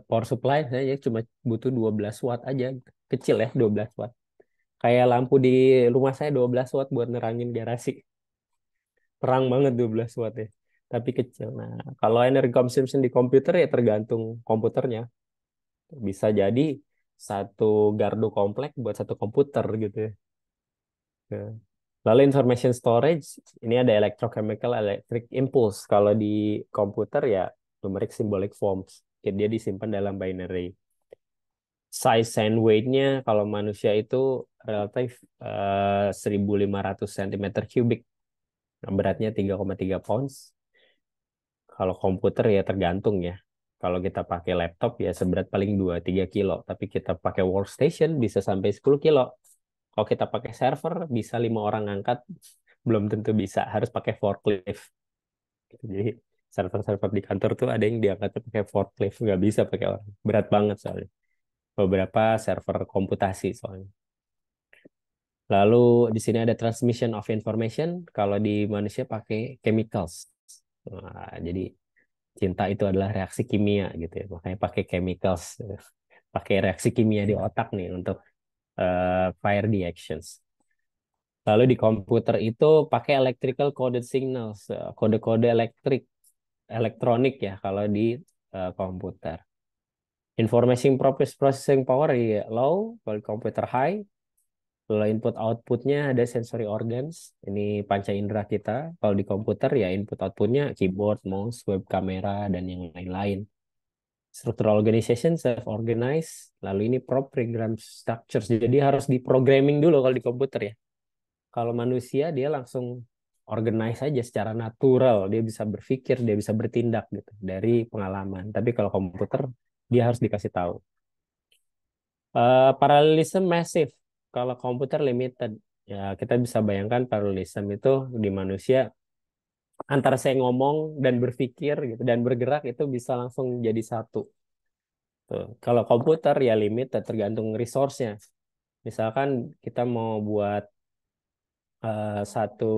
power supply saya ya cuma butuh 12 watt aja. Kecil ya 12 watt. Kayak lampu di rumah saya 12 watt buat nerangin garasi. Terang banget 12 watt ya. Tapi kecil. Nah, kalau energy consumption di komputer ya tergantung komputernya. Bisa jadi satu gardu komplek buat satu komputer gitu ya. Lalu information storage, ini ada electrochemical electric impulse. Kalau di komputer ya numeric symbolic forms. Jadi dia disimpan dalam binary. Size and weight-nya kalau manusia itu relatif uh, 1500 cm kubik. Beratnya 3,3 pounds. Kalau komputer ya tergantung ya. Kalau kita pakai laptop ya seberat paling 2-3 kilo. Tapi kita pakai workstation bisa sampai 10 kilo kalau kita pakai server bisa lima orang angkat belum tentu bisa, harus pakai forklift. Jadi server-server di kantor tuh ada yang diangkat pakai forklift, nggak bisa pakai orang, berat banget soalnya. Beberapa server komputasi soalnya. Lalu di sini ada transmission of information, kalau di manusia pakai chemicals. Nah, jadi cinta itu adalah reaksi kimia gitu ya, makanya pakai chemicals, pakai reaksi kimia di otak nih untuk uh, fire reactions. Lalu di komputer itu pakai electrical coded signals, eh, kode-kode elektrik, elektronik ya kalau di uh, komputer. Information processing power ya low, kalau komputer high. Lalu input outputnya ada sensory organs, ini panca indera kita. Kalau di komputer ya input outputnya keyboard, mouse, web kamera dan yang lain-lain structural organization, self organize, lalu ini prop program structures. Jadi harus diprogramming dulu kalau di komputer ya. Kalau manusia dia langsung organize aja secara natural, dia bisa berpikir, dia bisa bertindak gitu dari pengalaman. Tapi kalau komputer dia harus dikasih tahu. Uh, paralelism masif. Kalau komputer limited, ya kita bisa bayangkan paralelism itu di manusia antara saya ngomong dan berpikir gitu dan bergerak itu bisa langsung jadi satu. Tuh. Kalau komputer ya limit tergantung resource-nya. Misalkan kita mau buat uh, satu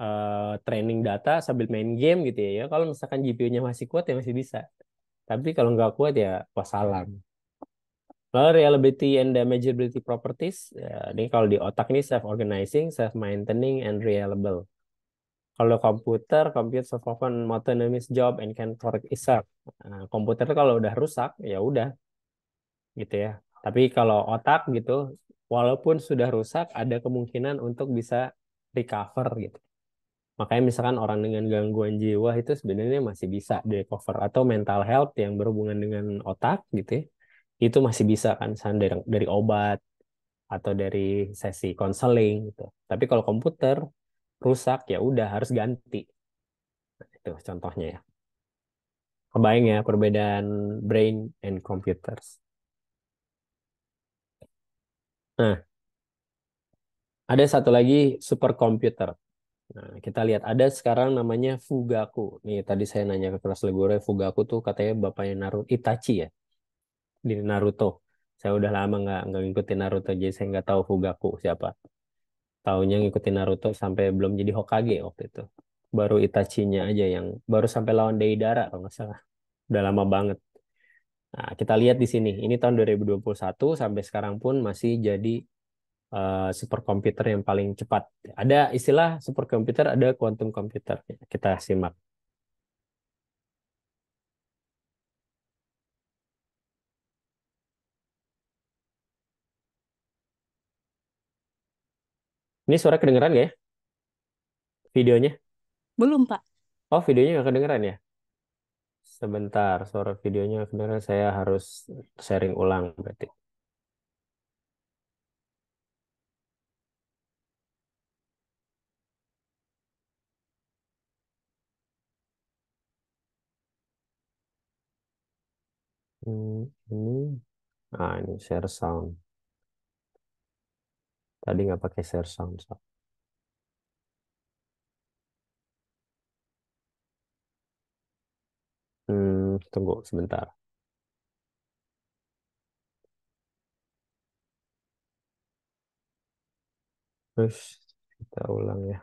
uh, training data sambil main game gitu ya. ya. kalau misalkan GPU-nya masih kuat ya masih bisa. Tapi kalau nggak kuat ya wassalam. Lalu reliability and measurability properties, ya, ini kalau di otak ini self-organizing, self-maintaining, and reliable. Kalau computer, computer often autonomous job and can correct itself. Nah, komputer kalau udah rusak, ya udah, gitu ya. Tapi kalau otak gitu, walaupun sudah rusak, ada kemungkinan untuk bisa recover gitu. Makanya misalkan orang dengan gangguan jiwa itu sebenarnya masih bisa di recover atau mental health yang berhubungan dengan otak gitu ya. Itu masih bisa kan dari, dari obat atau dari sesi konseling gitu. Tapi kalau komputer rusak ya udah harus ganti itu contohnya ya kebayang ya perbedaan brain and computers nah ada satu lagi superkomputer nah kita lihat ada sekarang namanya Fugaku nih tadi saya nanya ke kelas Legore Fugaku tuh katanya bapaknya Naruto Itachi ya di Naruto saya udah lama nggak nggak ngikutin Naruto jadi saya nggak tahu Fugaku siapa taunya ngikutin Naruto sampai belum jadi Hokage waktu itu. Baru Itachi-nya aja yang baru sampai lawan Deidara kalau nggak salah. Udah lama banget. Nah, kita lihat di sini. Ini tahun 2021 sampai sekarang pun masih jadi uh, eh, komputer yang paling cepat. Ada istilah super komputer ada quantum computer. Kita simak. Ini suara kedengeran gak ya? Videonya? Belum, Pak. Oh, videonya gak kedengeran ya? Sebentar, suara videonya kedengeran. Saya harus sharing ulang berarti. Hmm, ini. Ah, ini share sound. Tadi nggak pakai share sound. So. Hmm, tunggu sebentar. Terus kita ulang ya.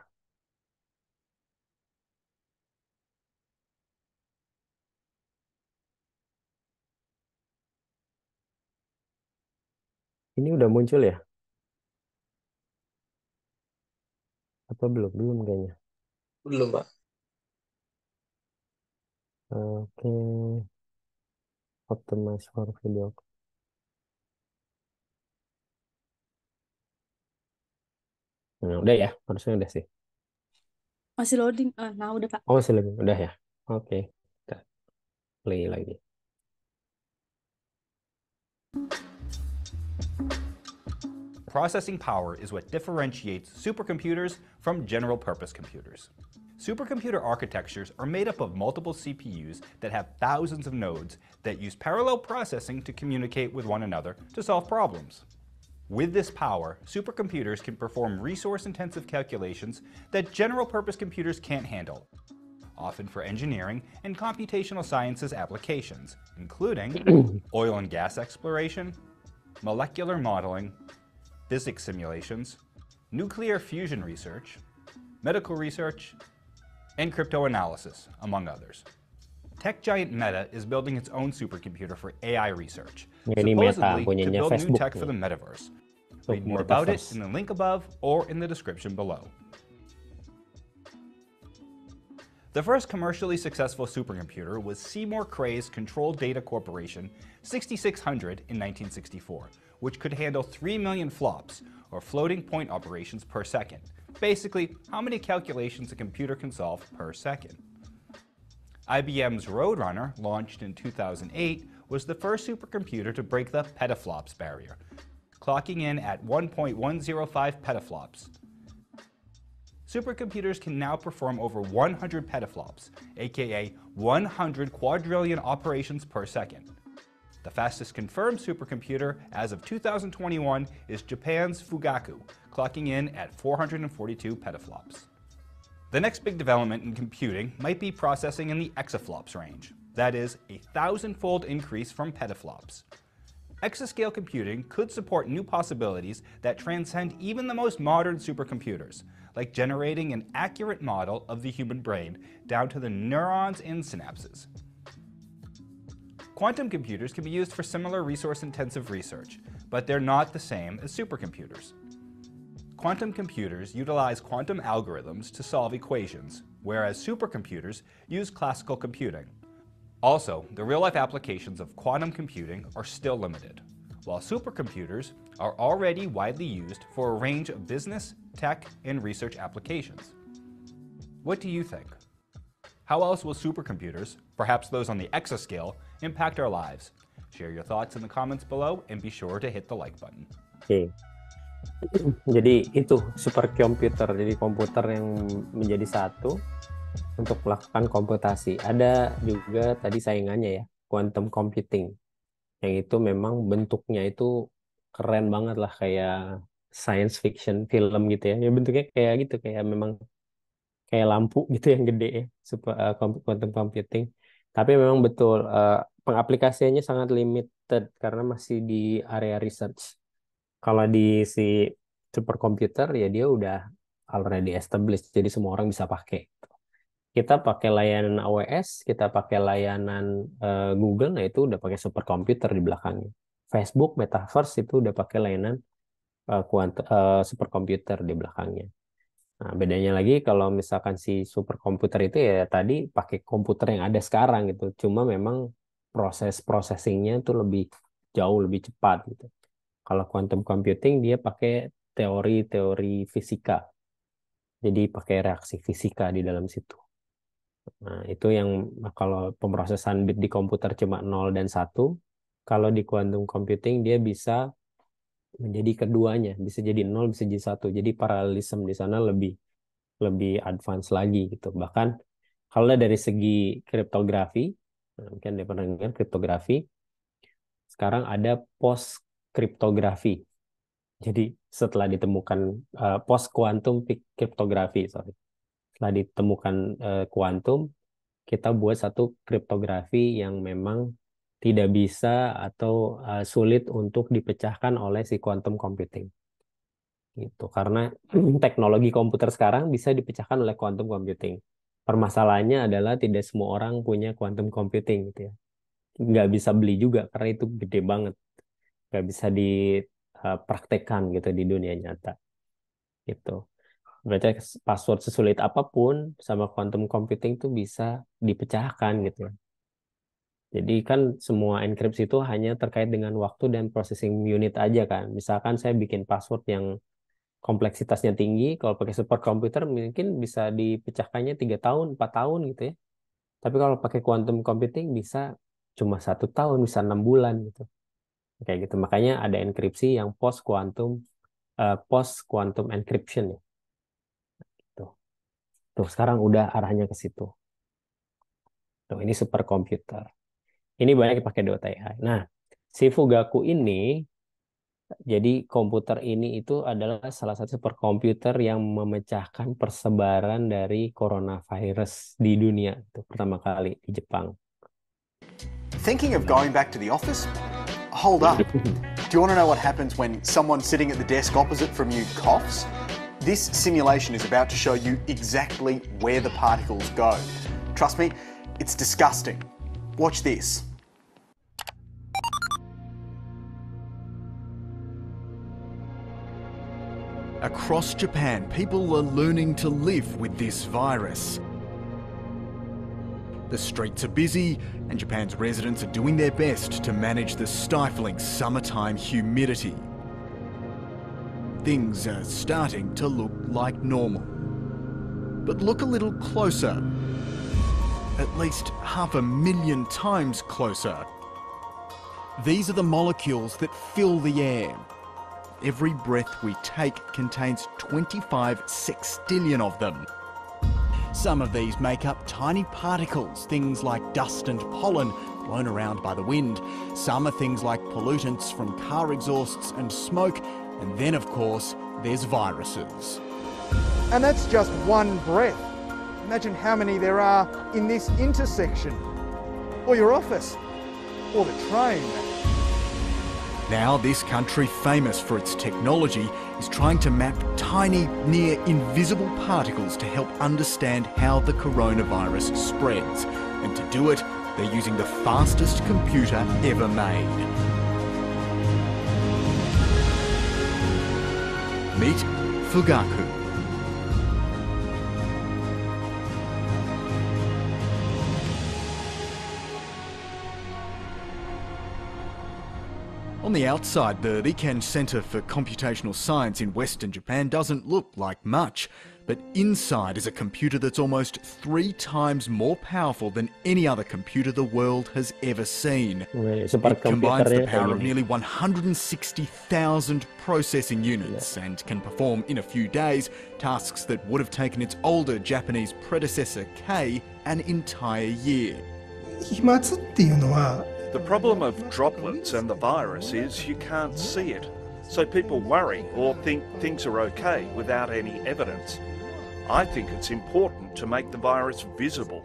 Ini udah muncul ya? apa belum? Belum kayaknya. Belum, Pak. Oke, optimize for video. Nah, udah ya, harusnya udah sih. Masih loading. Ah, nah, udah, Pak. Oh, masih loading. Udah ya. Oke, kita play lagi. processing power is what differentiates supercomputers from general-purpose computers. Supercomputer architectures are made up of multiple CPUs that have thousands of nodes that use parallel processing to communicate with one another to solve problems. With this power, supercomputers can perform resource-intensive calculations that general-purpose computers can't handle, often for engineering and computational sciences applications, including oil and gas exploration, molecular modeling, physics simulations, nuclear fusion research, medical research, and crypto analysis, among others. Tech giant Meta is building its own supercomputer for AI research, supposedly to build new tech for the metaverse. Read more about it in the link above or in the description below. The first commercially successful supercomputer was Seymour Cray's Control Data Corporation 6600 in 1964, which could handle 3 million flops, or floating point operations per second. Basically, how many calculations a computer can solve per second. IBM's Roadrunner, launched in 2008, was the first supercomputer to break the petaflops barrier, clocking in at 1.105 petaflops. Supercomputers can now perform over 100 petaflops, aka 100 quadrillion operations per second. The fastest confirmed supercomputer as of 2021 is Japan's Fugaku, clocking in at 442 petaflops. The next big development in computing might be processing in the exaflops range, that is, a thousand-fold increase from petaflops. Exascale computing could support new possibilities that transcend even the most modern supercomputers, like generating an accurate model of the human brain down to the neurons and synapses. Quantum computers can be used for similar resource-intensive research, but they're not the same as supercomputers. Quantum computers utilize quantum algorithms to solve equations, whereas supercomputers use classical computing. Also, the real-life applications of quantum computing are still limited, while supercomputers are already widely used for a range of business, tech, and research applications. What do you think? How else will supercomputers, perhaps those on the exascale, impact our lives. Share your thoughts in the comments below and be sure to hit the like button. Oke. Okay. Jadi itu super superkomputer, jadi komputer yang menjadi satu untuk melakukan komputasi. Ada juga tadi saingannya ya, quantum computing. Yang itu memang bentuknya itu keren banget lah kayak science fiction film gitu ya. Yang bentuknya kayak gitu kayak memang kayak lampu gitu yang gede ya, super uh, quantum computing tapi memang betul uh, pengaplikasiannya sangat limited karena masih di area research. Kalau di si superkomputer ya dia udah already established jadi semua orang bisa pakai. Kita pakai layanan AWS, kita pakai layanan uh, Google, nah itu udah pakai superkomputer di belakangnya. Facebook Metaverse itu udah pakai layanan uh, kuant uh, superkomputer di belakangnya. Nah, bedanya lagi kalau misalkan si superkomputer itu ya tadi pakai komputer yang ada sekarang gitu. Cuma memang proses processingnya tuh lebih jauh lebih cepat gitu. Kalau quantum computing dia pakai teori-teori fisika. Jadi pakai reaksi fisika di dalam situ. Nah, itu yang kalau pemrosesan bit di komputer cuma 0 dan 1, kalau di quantum computing dia bisa menjadi keduanya bisa jadi nol bisa jadi satu jadi paralelism di sana lebih lebih advance lagi gitu bahkan kalau dari segi kriptografi nah, mungkin dia pernah dengar kriptografi sekarang ada post kriptografi jadi setelah ditemukan uh, eh, post kuantum kriptografi sorry setelah ditemukan eh, kuantum uh, kita buat satu kriptografi yang memang tidak bisa atau uh, sulit untuk dipecahkan oleh si quantum computing. Gitu. Karena teknologi komputer sekarang bisa dipecahkan oleh quantum computing. Permasalahannya adalah tidak semua orang punya quantum computing gitu ya. Nggak bisa beli juga karena itu gede banget. Nggak bisa dipraktekkan eh, gitu di dunia nyata. Gitu. Berarti password sesulit apapun sama quantum computing itu bisa dipecahkan gitu ya jadi kan semua enkripsi itu hanya terkait dengan waktu dan processing unit aja kan. Misalkan saya bikin password yang kompleksitasnya tinggi, kalau pakai super komputer mungkin bisa dipecahkannya tiga tahun, empat tahun gitu ya. Tapi kalau pakai quantum computing bisa cuma satu tahun, bisa enam bulan gitu. Kayak gitu. Makanya ada enkripsi yang post quantum uh, post quantum encryption ya. Gitu. Tuh, sekarang udah arahnya ke situ. Tuh, ini super komputer. Ini banyak dipakai .ai. Ya. Nah, si Fugaku ini jadi komputer ini itu adalah salah satu superkomputer yang memecahkan persebaran dari coronavirus di dunia itu pertama kali di Jepang. Thinking of going back to the office? Hold up. Do you want to know what happens when someone sitting at the desk opposite from you coughs? This simulation is about to show you exactly where the particles go. Trust me, it's disgusting. Watch this. Across Japan, people are learning to live with this virus. The streets are busy, and Japan's residents are doing their best to manage the stifling summertime humidity. Things are starting to look like normal. But look a little closer. At least half a million times closer. These are the molecules that fill the air, every breath we take contains 25 sextillion of them. Some of these make up tiny particles, things like dust and pollen blown around by the wind. Some are things like pollutants from car exhausts and smoke. And then, of course, there's viruses. And that's just one breath. Imagine how many there are in this intersection, or your office, or the train. Now, this country, famous for its technology, is trying to map tiny, near invisible particles to help understand how the coronavirus spreads. And to do it, they're using the fastest computer ever made. Meet Fugaku. On the outside, the Riken Center for Computational Science in Western Japan doesn't look like much, but inside is a computer that's almost three times more powerful than any other computer the world has ever seen. It combines the power of nearly 160,000 processing units and can perform in a few days tasks that would have taken its older Japanese predecessor K an entire year. 飛沫っていうのは the problem of droplets and the virus is you can't see it, so people worry or think things are okay without any evidence. I think it's important to make the virus visible.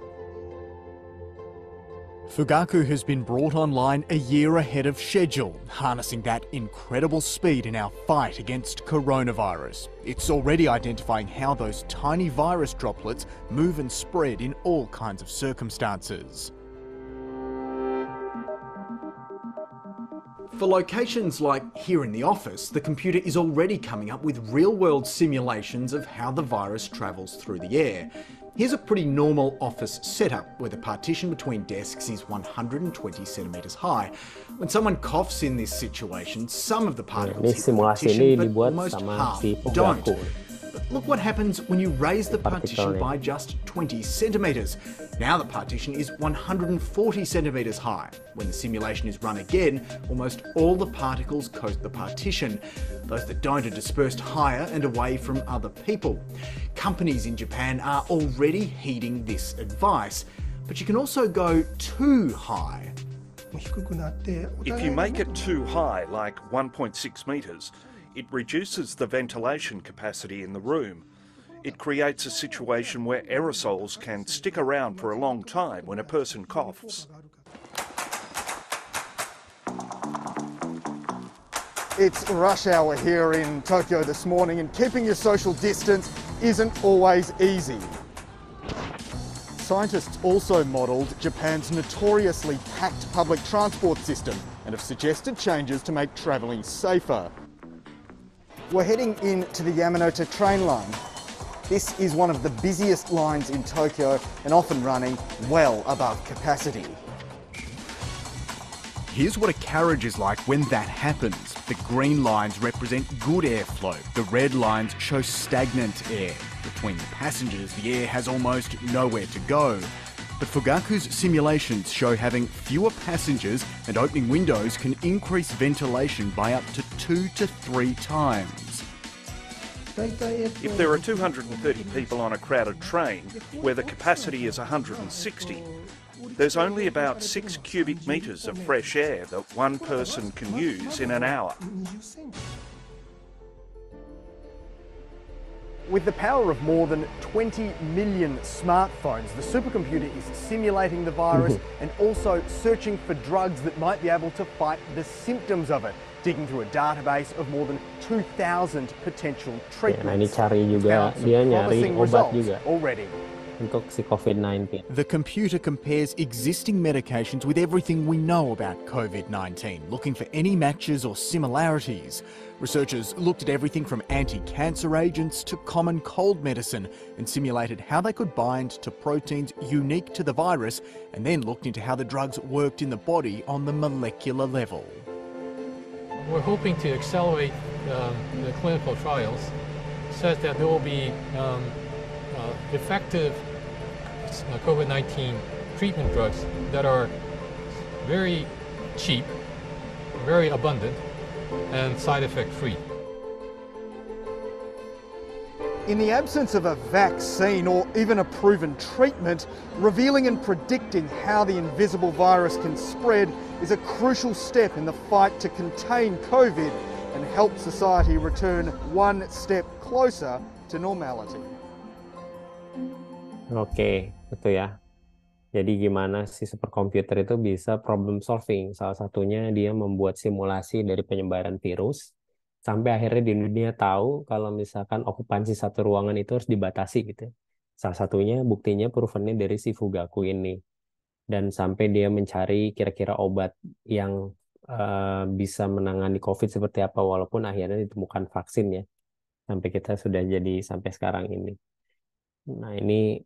Fugaku has been brought online a year ahead of schedule, harnessing that incredible speed in our fight against coronavirus. It's already identifying how those tiny virus droplets move and spread in all kinds of circumstances. For locations like here in the office, the computer is already coming up with real-world simulations of how the virus travels through the air. Here's a pretty normal office setup, where the partition between desks is 120 centimetres high. When someone coughs in this situation, some of the particles hit the partition, but almost half don't. But look what happens when you raise the partition by just 20 centimetres. Now the partition is 140 centimetres high. When the simulation is run again, almost all the particles coat the partition. Those that don't are dispersed higher and away from other people. Companies in Japan are already heeding this advice. But you can also go too high. If you make it too high, like 1.6 metres, it reduces the ventilation capacity in the room. It creates a situation where aerosols can stick around for a long time when a person coughs. It's rush hour here in Tokyo this morning and keeping your social distance isn't always easy. Scientists also modelled Japan's notoriously packed public transport system and have suggested changes to make travelling safer. We're heading in to the Yamanote train line. This is one of the busiest lines in Tokyo and often running well above capacity. Here's what a carriage is like when that happens. The green lines represent good airflow. The red lines show stagnant air. Between the passengers, the air has almost nowhere to go. But Fugaku's simulations show having fewer passengers and opening windows can increase ventilation by up to two to three times. If there are 230 people on a crowded train where the capacity is 160, there's only about six cubic metres of fresh air that one person can use in an hour. With the power of more than 20 million smartphones, the supercomputer is simulating the virus mm-hmm. and also searching for drugs that might be able to fight the symptoms of it digging through a database of more than 2,000 potential treatments. Yeah, nah ini cari juga dia nyari obat juga. Already. Untuk si COVID-19. The computer compares existing medications with everything we know about COVID-19, looking for any matches or similarities. Researchers looked at everything from anti-cancer agents to common cold medicine and simulated how they could bind to proteins unique to the virus and then looked into how the drugs worked in the body on the molecular level. We're hoping to accelerate um, the clinical trials such that there will be um, uh, effective uh, COVID-19 treatment drugs that are very cheap, very abundant, and side effect free. In the absence of a vaccine or even a proven treatment, revealing and predicting how the invisible virus can spread is a crucial step in the fight to contain COVID and help society return one step closer to normality. Oke, itu ya. Jadi gimana si superkomputer itu bisa problem solving? Salah satunya dia membuat simulasi dari penyebaran virus sampai akhirnya di dunia tahu kalau misalkan okupansi satu ruangan itu harus dibatasi gitu. Ya. Salah satunya buktinya provennya dari si Fugaku ini. Dan sampai dia mencari kira-kira obat yang uh, bisa menangani COVID seperti apa walaupun akhirnya ditemukan vaksin ya. Sampai kita sudah jadi sampai sekarang ini. Nah, ini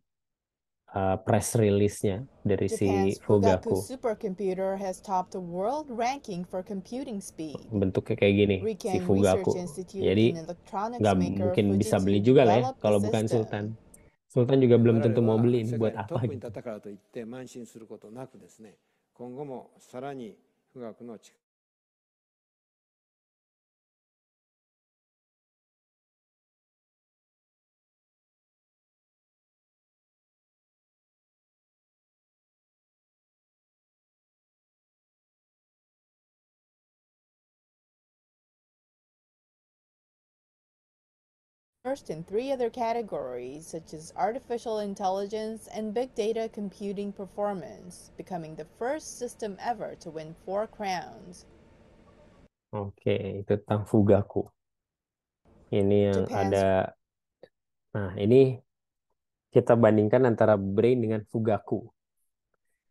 uh, press release-nya dari Japan's si Fugaku. Fugaku supercomputer has topped the world ranking for computing speed. Bentuknya kayak gini, Riken si Fugaku. Jadi nggak mungkin bisa beli juga lah ya kalau bukan Sultan. Sultan juga belum tentu mau beli ini buat apa gitu. first in three other categories, such as artificial intelligence and big data computing performance, becoming the first system ever to win four crowns. Oke, okay, itu tentang Fugaku. Ini yang Japan's... ada. Nah, ini kita bandingkan antara Brain dengan Fugaku.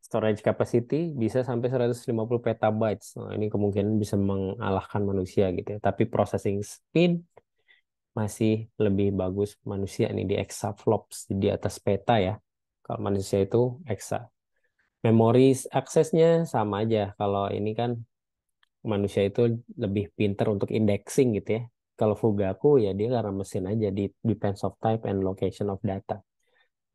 Storage capacity bisa sampai 150 petabytes. Nah, ini kemungkinan bisa mengalahkan manusia gitu ya. Tapi processing speed masih lebih bagus manusia nih di exaflops di atas peta ya. Kalau manusia itu exa. Memori aksesnya sama aja. Kalau ini kan manusia itu lebih pinter untuk indexing gitu ya. Kalau Fugaku ya dia karena mesin aja di depends of type and location of data.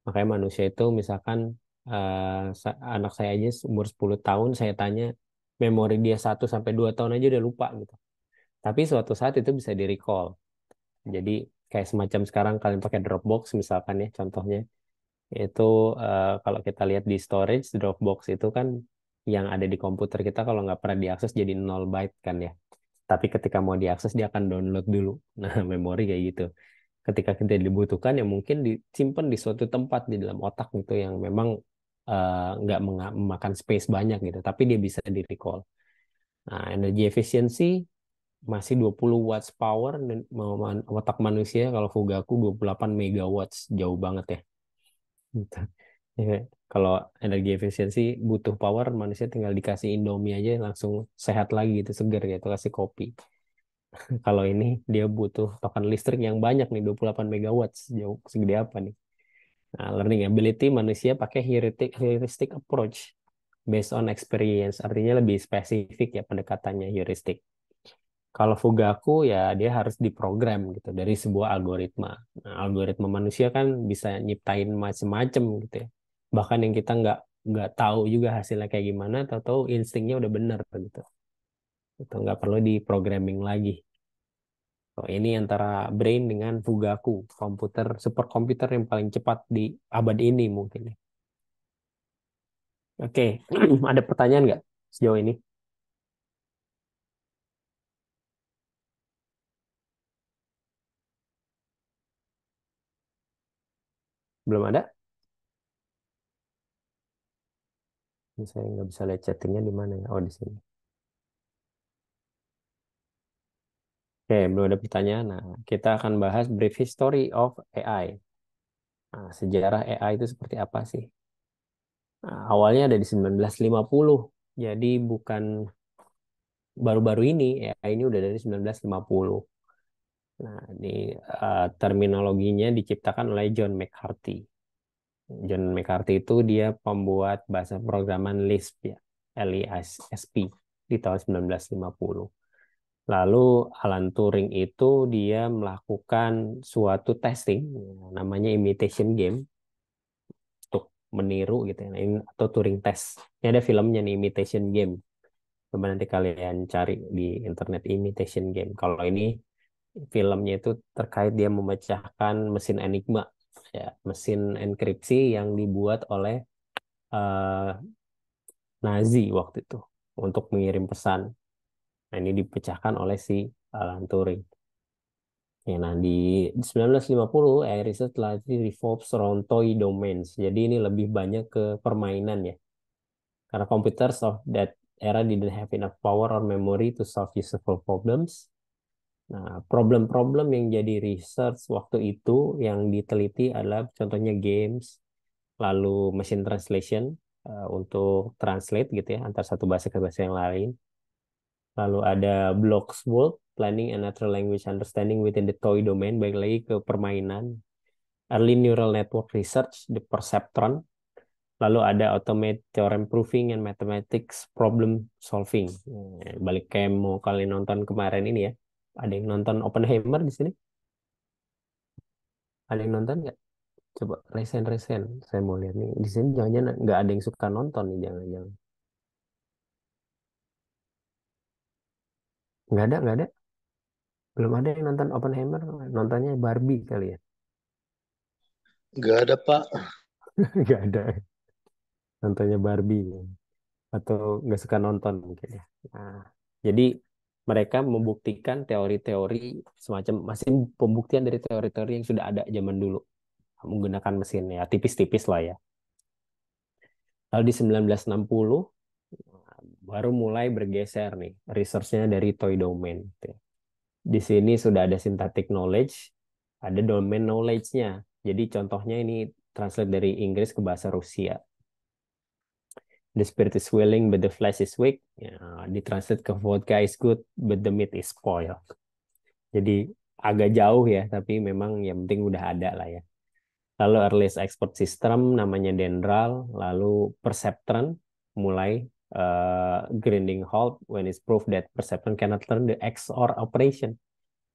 Makanya manusia itu misalkan uh, anak saya aja umur 10 tahun saya tanya memori dia 1 sampai 2 tahun aja udah lupa gitu. Tapi suatu saat itu bisa di recall jadi kayak semacam sekarang kalian pakai Dropbox misalkan ya contohnya itu uh, kalau kita lihat di storage Dropbox itu kan yang ada di komputer kita kalau nggak pernah diakses jadi 0 byte kan ya. Tapi ketika mau diakses dia akan download dulu. Nah, memori kayak gitu. Ketika kita dibutuhkan ya mungkin disimpan di suatu tempat di dalam otak gitu yang memang eh, nggak uh, memakan space banyak gitu, tapi dia bisa di-recall. Nah, energy efficiency masih 20 watts power dan otak manusia kalau Fugaku 28 megawatts jauh banget ya. Gitu. ya. kalau energi efisiensi butuh power manusia tinggal dikasih Indomie aja langsung sehat lagi gitu seger gitu kasih kopi. kalau ini dia butuh token listrik yang banyak nih 28 megawatts jauh segede apa nih. Nah, learning ability manusia pakai heuristic approach based on experience artinya lebih spesifik ya pendekatannya heuristic kalau Fugaku ya dia harus diprogram gitu dari sebuah algoritma. Nah, algoritma manusia kan bisa nyiptain macem-macem gitu ya. Bahkan yang kita nggak nggak tahu juga hasilnya kayak gimana, atau instingnya udah bener gitu. Itu nggak perlu diprogramming lagi. So, oh, ini antara brain dengan Fugaku, komputer super komputer yang paling cepat di abad ini mungkin. Ya. Oke, okay. ada pertanyaan nggak sejauh ini? Belum ada? Ini saya nggak bisa lihat chattingnya di mana ya? Oh, di sini. Oke, belum ada pertanyaan. Nah, kita akan bahas brief history of AI. Nah, sejarah AI itu seperti apa sih? Nah, awalnya ada di 1950. Jadi bukan baru-baru ini, AI ini udah dari 1950. Nah, ini uh, eh, terminologinya diciptakan oleh John McCarthy. John McCarthy itu dia pembuat bahasa programan Lisp ya, LISP di tahun 1950. Lalu Alan Turing itu dia melakukan suatu testing namanya imitation game untuk meniru gitu ya, nah, atau Turing test. Ini ada filmnya nih imitation game. Coba nanti kalian cari di internet imitation game. Kalau ini filmnya itu terkait dia memecahkan mesin enigma ya mesin enkripsi yang dibuat oleh uh, Nazi waktu itu untuk mengirim pesan. Nah, ini dipecahkan oleh si Alan eh, Turing. Ya, nah di 1950 AI research largely revolves around toy domains. Jadi ini lebih banyak ke permainan ya. Karena computers of that era didn't have enough power or memory to solve useful problems. Nah, problem-problem yang jadi research waktu itu yang diteliti adalah contohnya games, lalu machine translation uh, untuk translate gitu ya antar satu bahasa ke bahasa yang lain. Lalu ada blocks world, planning and natural language understanding within the toy domain, baik lagi ke permainan. Early neural network research, the perceptron. Lalu ada automate theorem proving and mathematics problem solving. Hmm, balik kayak mau kalian nonton kemarin ini ya ada yang nonton Open Oppenheimer di sini? Ada yang nonton nggak? Coba resen-resen. Saya mau lihat nih. Di sini jangan-jangan nggak ada yang suka nonton nih. Jangan-jangan. Nggak ada, nggak ada. Belum ada yang nonton Open Oppenheimer. Nontonnya Barbie kali ya. Nggak ada, Pak. Nggak ada. Nontonnya Barbie. Atau nggak suka nonton mungkin ya. Nah, jadi mereka membuktikan teori-teori semacam masih pembuktian dari teori-teori yang sudah ada zaman dulu menggunakan mesin ya tipis-tipis lah ya. Lalu di 1960 baru mulai bergeser nih researchnya dari toy domain. Gitu ya. Di sini sudah ada synthetic knowledge, ada domain knowledge-nya. Jadi contohnya ini translate dari Inggris ke bahasa Rusia the spirit is willing but the flesh is weak ya, ditranslate ke vodka is good but the meat is spoiled jadi agak jauh ya tapi memang yang penting udah ada lah ya lalu earliest export system namanya dendral lalu perceptron mulai uh, grinding halt when it's proved that perceptron cannot turn the XOR operation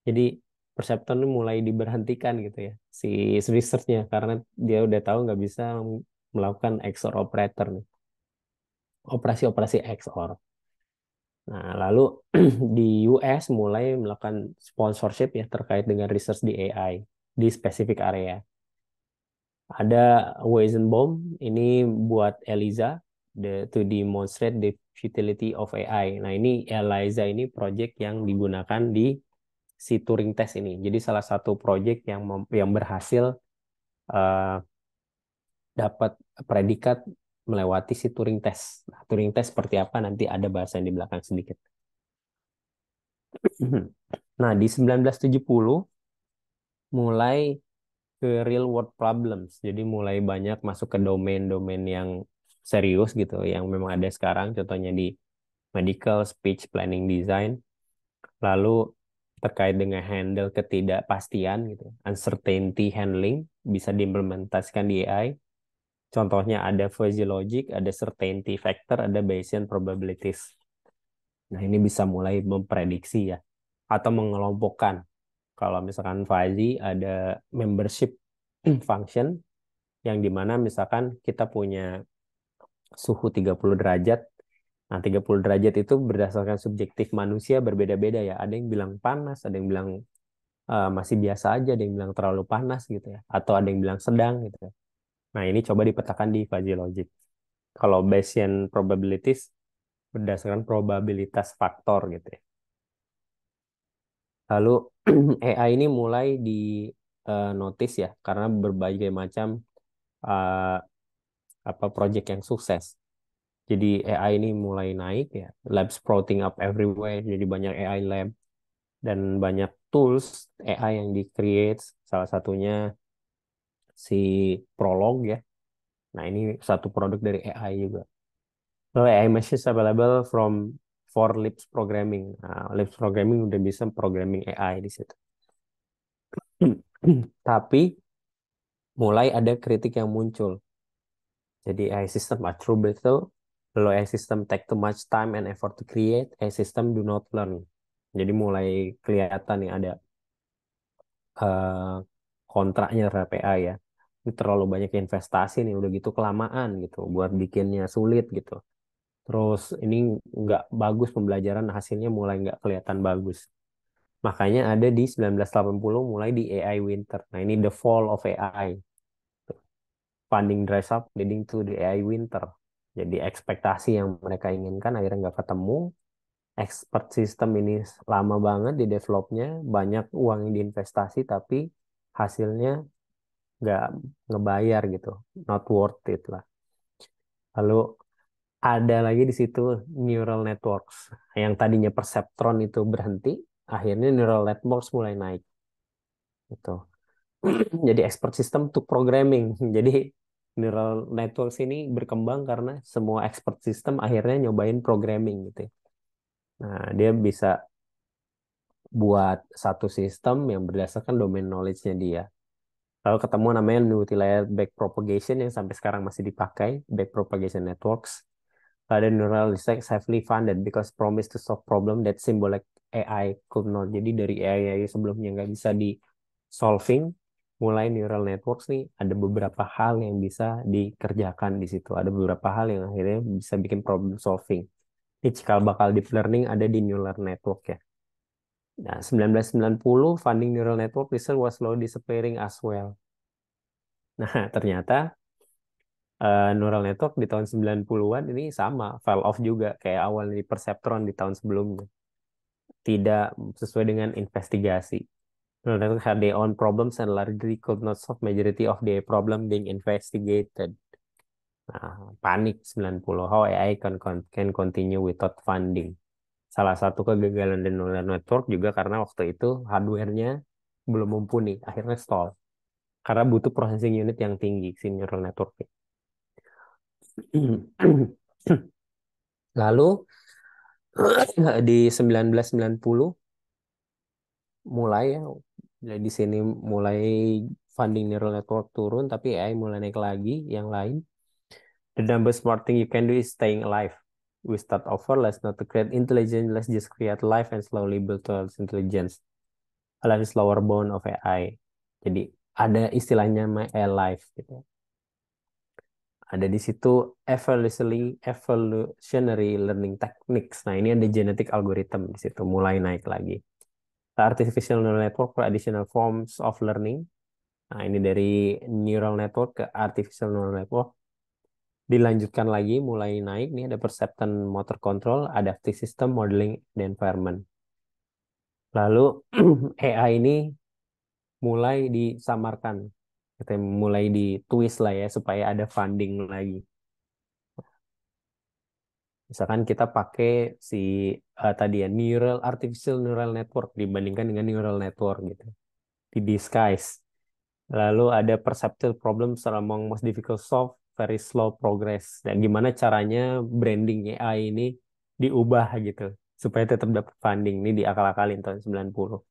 jadi perceptron mulai diberhentikan gitu ya si researchnya karena dia udah tahu nggak bisa melakukan XOR operator nih operasi-operasi XOR. Nah, lalu di US mulai melakukan sponsorship ya terkait dengan research di AI di spesifik area. Ada Weizenbaum ini buat Eliza the, to demonstrate the futility of AI. Nah, ini Eliza ini project yang digunakan di si Turing test ini. Jadi salah satu project yang yang berhasil uh, dapat predikat melewati si Turing test. Nah, Turing test seperti apa nanti ada bahasan di belakang sedikit. Nah, di 1970 mulai ke real world problems. Jadi mulai banyak masuk ke domain-domain yang serius gitu, yang memang ada sekarang contohnya di medical speech planning design. Lalu terkait dengan handle ketidakpastian gitu, uncertainty handling bisa diimplementasikan di AI Contohnya ada fuzzy logic, ada certainty factor, ada Bayesian probabilities. Nah, ini bisa mulai memprediksi ya atau mengelompokkan. Kalau misalkan fuzzy ada membership function yang dimana misalkan kita punya suhu 30 derajat. Nah, 30 derajat itu berdasarkan subjektif manusia berbeda-beda ya. Ada yang bilang panas, ada yang bilang uh, masih biasa aja, ada yang bilang terlalu panas gitu ya, atau ada yang bilang sedang gitu. Ya. Nah, ini coba dipetakan di fuzzy logic. Kalau Bayesian probabilities berdasarkan probabilitas faktor gitu ya. Lalu AI ini mulai di uh, notice ya karena berbagai macam uh, apa project yang sukses. Jadi AI ini mulai naik ya, lab sprouting up everywhere, jadi banyak AI lab dan banyak tools AI yang di-create, salah satunya si prolog ya. Nah ini satu produk dari AI juga. Lo oh, AI machines available from for Lips programming. Nah, Lips programming udah bisa programming AI di situ. Tapi mulai ada kritik yang muncul. Jadi AI system are too brittle, lalu AI system take too much time and effort to create, AI system do not learn. Jadi mulai kelihatan nih ada uh, kontraknya terhadap AI ya terlalu banyak investasi nih udah gitu kelamaan gitu buat bikinnya sulit gitu terus ini nggak bagus pembelajaran hasilnya mulai nggak kelihatan bagus makanya ada di 1980 mulai di AI Winter nah ini the fall of AI funding dress up leading to the AI Winter jadi ekspektasi yang mereka inginkan akhirnya nggak ketemu expert system ini lama banget di developnya banyak uang yang diinvestasi tapi hasilnya nggak ngebayar gitu not worth it lah lalu ada lagi di situ neural networks yang tadinya perceptron itu berhenti akhirnya neural networks mulai naik gitu jadi expert system to programming jadi neural networks ini berkembang karena semua expert system akhirnya nyobain programming gitu ya. nah dia bisa buat satu sistem yang berdasarkan domain knowledge-nya dia lalu ketemu namanya multi-layer back propagation yang sampai sekarang masih dipakai, back propagation networks. Ada neural research heavily funded because promise to solve problem that symbolic AI could not. Jadi dari AI, AI sebelumnya nggak bisa di solving, mulai neural networks nih ada beberapa hal yang bisa dikerjakan di situ. Ada beberapa hal yang akhirnya bisa bikin problem solving. Ini cikal bakal deep learning ada di neural network ya. Nah, 1990 funding neural network research was slowly disappearing as well. Nah, ternyata uh, neural network di tahun 90-an ini sama, fell off juga kayak awal di perceptron di tahun sebelumnya. Tidak sesuai dengan investigasi. Neural network had their own problems and largely could not solve majority of the problem being investigated. Nah, panik 90. How AI can, can continue without funding salah satu kegagalan di neural network juga karena waktu itu hardware-nya belum mumpuni, akhirnya stall. Karena butuh processing unit yang tinggi si neural network Lalu di 1990 mulai ya di sini mulai funding neural network turun tapi AI mulai naik lagi yang lain the number smart thing you can do is staying alive we start over, let's not create intelligence, let's just create life and slowly build towards intelligence. A life is lower bound of AI. Jadi ada istilahnya my AI life gitu. Ada di situ evolutionary, evolutionary learning techniques. Nah ini ada genetic algorithm di situ mulai naik lagi. The artificial neural network for additional forms of learning. Nah ini dari neural network ke artificial neural network dilanjutkan lagi mulai naik nih ada perception motor control, adaptive system modeling dan environment. Lalu AI ini mulai disamarkan, kita mulai di twist lah ya supaya ada funding lagi. Misalkan kita pakai si uh, tadi ya neural artificial neural network dibandingkan dengan neural network gitu. Di disguise. Lalu ada perceptual problems among most difficult solve very slow progress dan gimana caranya branding AI ini diubah gitu supaya tetap dapat funding ini di akal akalin tahun 90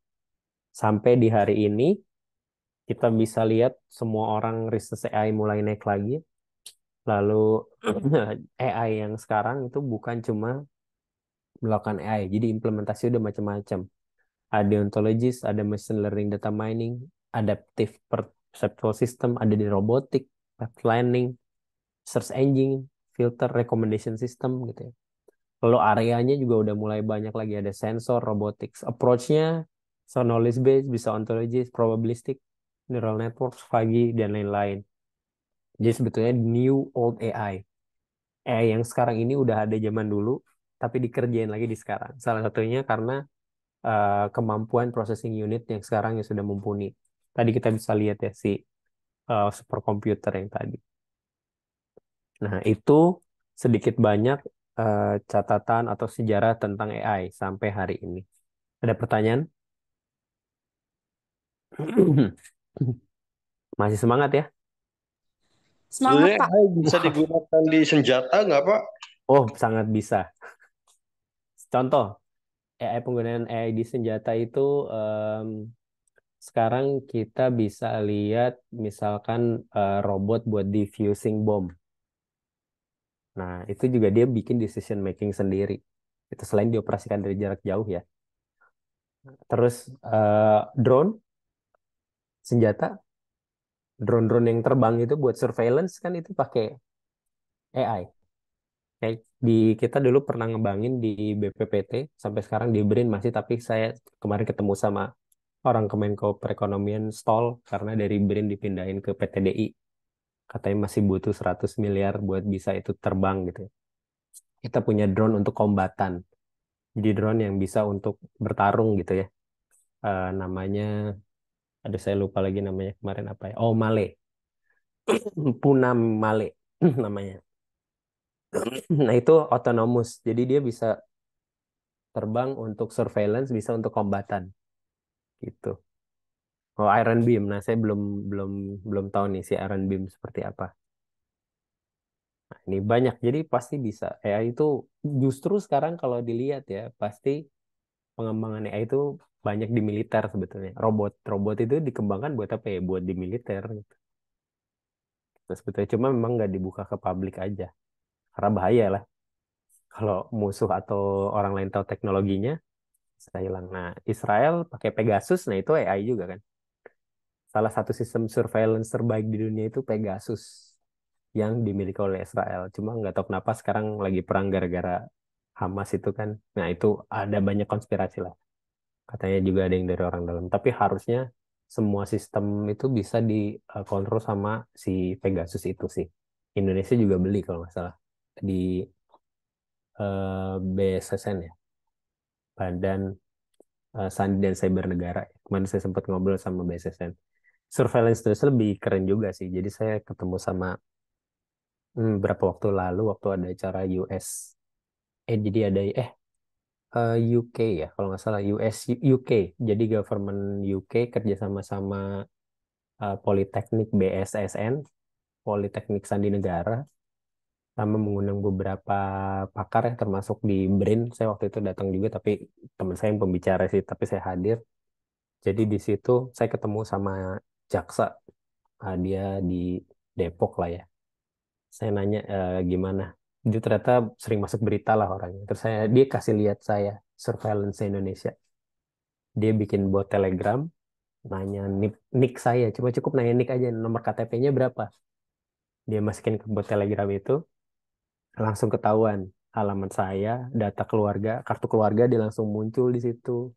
sampai di hari ini kita bisa lihat semua orang riset AI mulai naik lagi lalu AI yang sekarang itu bukan cuma melakukan AI jadi implementasi udah macam-macam ada ontologis ada machine learning data mining adaptive perceptual system ada di robotik planning search engine, filter recommendation system gitu ya. Lalu areanya juga udah mulai banyak lagi ada sensor, robotics, approach-nya so knowledge base, bisa ontologies, probabilistic, neural networks, 5G dan lain-lain. Jadi sebetulnya new old AI. AI yang sekarang ini udah ada zaman dulu tapi dikerjain lagi di sekarang. Salah satunya karena uh, kemampuan processing unit yang sekarang yang sudah mumpuni. Tadi kita bisa lihat ya si uh, eh, supercomputer yang tadi. Nah, itu sedikit banyak uh, catatan atau sejarah tentang AI sampai hari ini. Ada pertanyaan? Masih semangat ya? Semangat, Pak. bisa digunakan di senjata nggak, Pak? Oh, sangat bisa. Contoh, AI penggunaan AI di senjata itu um, sekarang kita bisa lihat misalkan uh, robot buat diffusing bom Nah, itu juga dia bikin decision making sendiri. Itu selain dioperasikan dari jarak jauh ya. Terus uh, drone, senjata, drone-drone yang terbang itu buat surveillance kan itu pakai AI. Kayak di kita dulu pernah ngebangin di BPPT sampai sekarang di BRIN masih tapi saya kemarin ketemu sama orang Kemenko Perekonomian stall karena dari BRIN dipindahin ke PTDI katanya masih butuh 100 miliar buat bisa itu terbang gitu ya. Kita punya drone untuk kombatan. Jadi drone yang bisa untuk bertarung gitu ya. Uh, namanya, ada saya lupa lagi namanya kemarin apa ya. Oh Male. Punam Male namanya. nah itu autonomous. Jadi dia bisa terbang untuk surveillance, bisa untuk kombatan. Gitu. Oh Iron Beam. Nah saya belum belum belum tahu nih si Iron Beam seperti apa. Nah, ini banyak jadi pasti bisa AI itu justru sekarang kalau dilihat ya pasti pengembangan AI itu banyak di militer sebetulnya. Robot robot itu dikembangkan buat apa ya? Buat di militer. Gitu. Nah, sebetulnya cuma memang nggak dibuka ke publik aja karena bahaya lah kalau musuh atau orang lain tahu teknologinya saya hilang. Nah Israel pakai Pegasus, nah itu AI juga kan? salah satu sistem surveillance terbaik di dunia itu Pegasus yang dimiliki oleh Israel. Cuma nggak tahu kenapa sekarang lagi perang gara-gara Hamas itu kan. Nah itu ada banyak konspirasi lah. Katanya juga ada yang dari orang dalam. Tapi harusnya semua sistem itu bisa dikontrol sama si Pegasus itu sih. Indonesia juga beli kalau nggak salah di uh, eh, BSSN ya, Badan uh, Sandi dan Cyber Negara. Kemarin saya sempat ngobrol sama BSSN surveillance terus lebih keren juga sih. Jadi saya ketemu sama hmm, berapa waktu lalu waktu ada acara US. Eh jadi ada eh uh, eh, UK ya kalau nggak salah US UK. Jadi government UK kerjasama sama uh, Politeknik BSSN, Politeknik Sandi Negara sama mengundang beberapa pakar ya termasuk di BRIN. Saya waktu itu datang juga tapi teman saya yang pembicara sih tapi saya hadir. Jadi di situ saya ketemu sama jaksa ah, dia di Depok lah ya saya nanya e, gimana dia ternyata sering masuk berita lah orangnya terus saya dia kasih lihat saya surveillance Indonesia dia bikin buat telegram nanya nick, nick saya cuma cukup nanya nick aja nomor KTP-nya berapa dia masukin ke buat telegram itu langsung ketahuan alamat saya data keluarga kartu keluarga dia langsung muncul di situ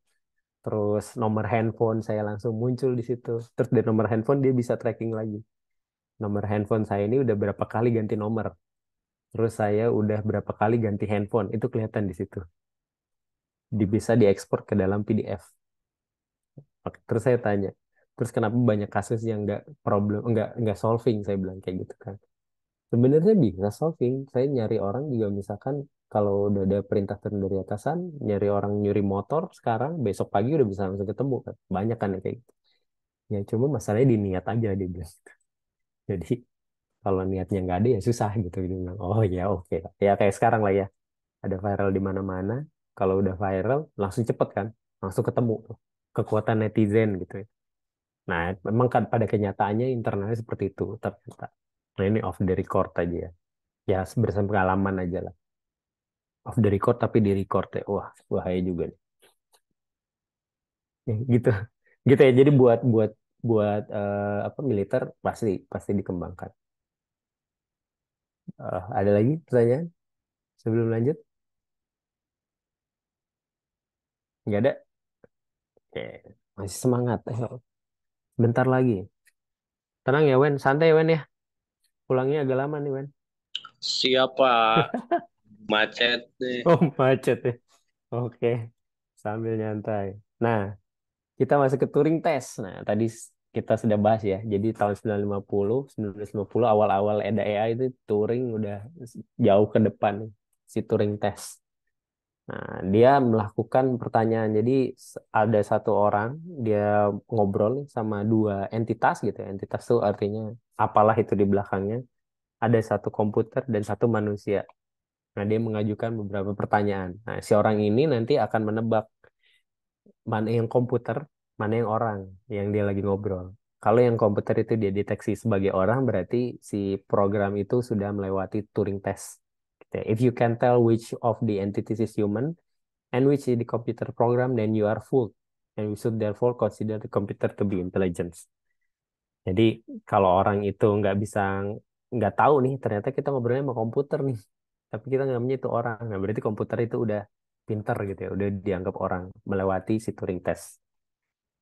terus nomor handphone saya langsung muncul di situ terus dari nomor handphone dia bisa tracking lagi nomor handphone saya ini udah berapa kali ganti nomor terus saya udah berapa kali ganti handphone itu kelihatan di situ bisa diekspor ke dalam PDF terus saya tanya terus kenapa banyak kasus yang nggak problem nggak nggak solving saya bilang kayak gitu kan sebenarnya bisa solving saya nyari orang juga misalkan kalau udah ada perintah dari atasan, nyari orang nyuri motor sekarang, besok pagi udah bisa langsung ketemu. Kan? Banyak kan kayak gitu. Ya cuma masalahnya di niat aja dia bilang. Gitu. Jadi kalau niatnya nggak ada ya susah gitu. Dia bilang, oh ya oke. Okay. Ya kayak sekarang lah ya. Ada viral di mana-mana. Kalau udah viral, langsung cepet kan. Langsung ketemu tuh. Kekuatan netizen gitu ya. Nah, memang kan pada kenyataannya internalnya seperti itu. Tapi, nah ini off the record aja ya. Ya bersama pengalaman aja lah Of the record tapi di record ya wah bahaya juga nih ya, gitu gitu ya jadi buat buat buat uh, apa militer pasti pasti dikembangkan uh, ada lagi pertanyaan sebelum lanjut nggak ada Oke, masih semangat bentar lagi tenang ya Wen santai ya Wen ya pulangnya agak lama nih Wen siapa Macet nih. Oh, macet ya. Oke. Sambil nyantai. Nah, kita masuk ke touring test. Nah, tadi kita sudah bahas ya. Jadi tahun 1950, 1950 awal-awal ada AI itu touring udah jauh ke depan si touring test. Nah, dia melakukan pertanyaan. Jadi ada satu orang dia ngobrol sama dua entitas gitu. Ya. Entitas itu artinya apalah itu di belakangnya. Ada satu komputer dan satu manusia. Nah, dia mengajukan beberapa pertanyaan. Nah, si orang ini nanti akan menebak mana yang komputer, mana yang orang yang dia lagi ngobrol. Kalau yang komputer itu dia deteksi sebagai orang, berarti si program itu sudah melewati Turing test. Gitu ya. If you can tell which of the entities is human and which is the computer program, then you are fooled. And we should therefore consider the computer to be intelligence. Jadi kalau orang itu nggak bisa nggak tahu nih, ternyata kita ngobrolnya sama komputer nih tapi kita nggak itu orang nah berarti komputer itu udah pinter gitu ya udah dianggap orang melewati si Turing test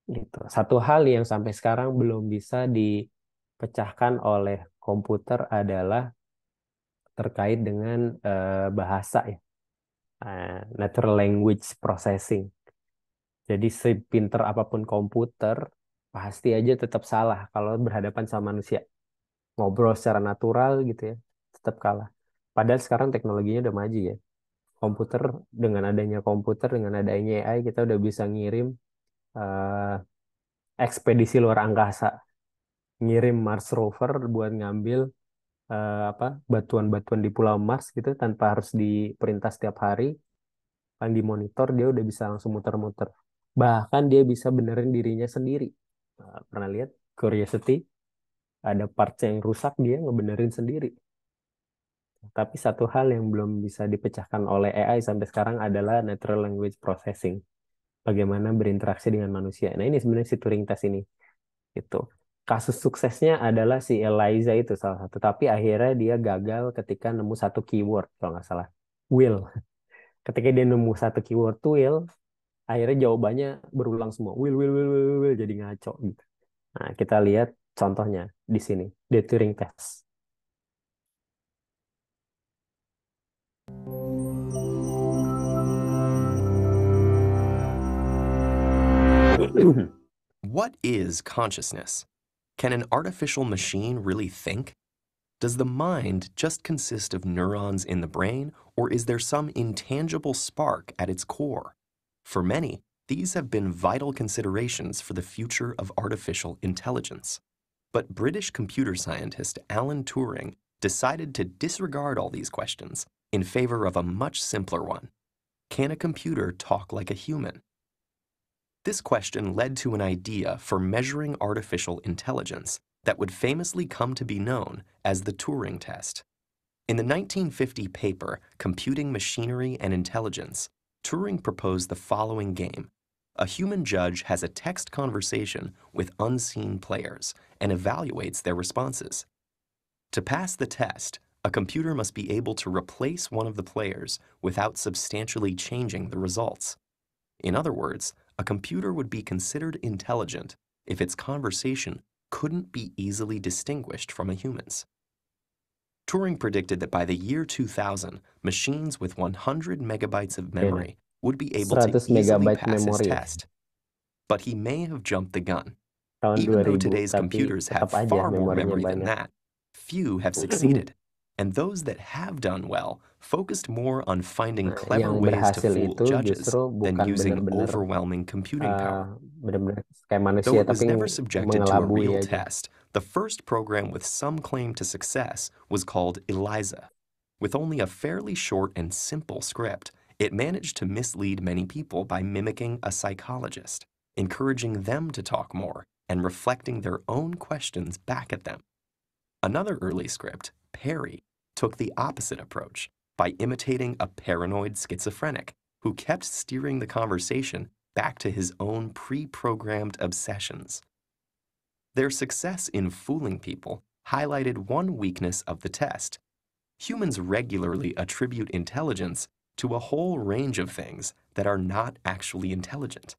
gitu satu hal yang sampai sekarang belum bisa dipecahkan oleh komputer adalah terkait dengan uh, bahasa ya uh, natural language processing jadi sepinter apapun komputer pasti aja tetap salah kalau berhadapan sama manusia ngobrol secara natural gitu ya tetap kalah Padahal sekarang teknologinya udah maju ya. Komputer dengan adanya komputer dengan adanya AI kita udah bisa ngirim uh, ekspedisi luar angkasa, ngirim Mars rover buat ngambil uh, apa batuan-batuan di Pulau Mars gitu tanpa harus diperintah setiap hari, kan dimonitor dia udah bisa langsung muter-muter. Bahkan dia bisa benerin dirinya sendiri. Eh, pernah lihat Curiosity? Ada parts yang rusak dia ngebenerin sendiri tapi satu hal yang belum bisa dipecahkan oleh AI sampai sekarang adalah natural language processing. Bagaimana berinteraksi dengan manusia. Nah ini sebenarnya si Turing test ini. Itu kasus suksesnya adalah si Eliza itu salah satu. Tapi akhirnya dia gagal ketika nemu satu keyword kalau nggak salah. Will. Ketika dia nemu satu keyword tuh will, akhirnya jawabannya berulang semua. Will, will, will, will, will, will jadi ngaco gitu. Nah kita lihat contohnya di sini, the Turing test. what is consciousness? Can an artificial machine really think? Does the mind just consist of neurons in the brain, or is there some intangible spark at its core? For many, these have been vital considerations for the future of artificial intelligence. But British computer scientist Alan Turing decided to disregard all these questions in favor of a much simpler one. Can a computer talk like a human? This question led to an idea for measuring artificial intelligence that would famously come to be known as the Turing test. In the 1950 paper Computing Machinery and Intelligence, Turing proposed the following game. A human judge has a text conversation with unseen players and evaluates their responses. To pass the test, a computer must be able to replace one of the players without substantially changing the results. In other words, a computer would be considered intelligent if its conversation couldn't be easily distinguished from a human's. Turing predicted that by the year 2000, machines with 100 megabytes of memory would be able to easily pass his test. But he may have jumped the gun. Even though today's computers have far more memory than that, few have succeeded and those that have done well focused more on finding clever ways to fool judges than using overwhelming computing ah, power. uh, kayak Though it was tapi never subjected to a real aja. test, the first program with some claim to success was called ELIZA. With only a fairly short and simple script, it managed to mislead many people by mimicking a psychologist, encouraging them to talk more and reflecting their own questions back at them. Another early script, Perry took the opposite approach by imitating a paranoid schizophrenic who kept steering the conversation back to his own pre-programmed obsessions. Their success in fooling people highlighted one weakness of the test. Humans regularly attribute intelligence to a whole range of things that are not actually intelligent.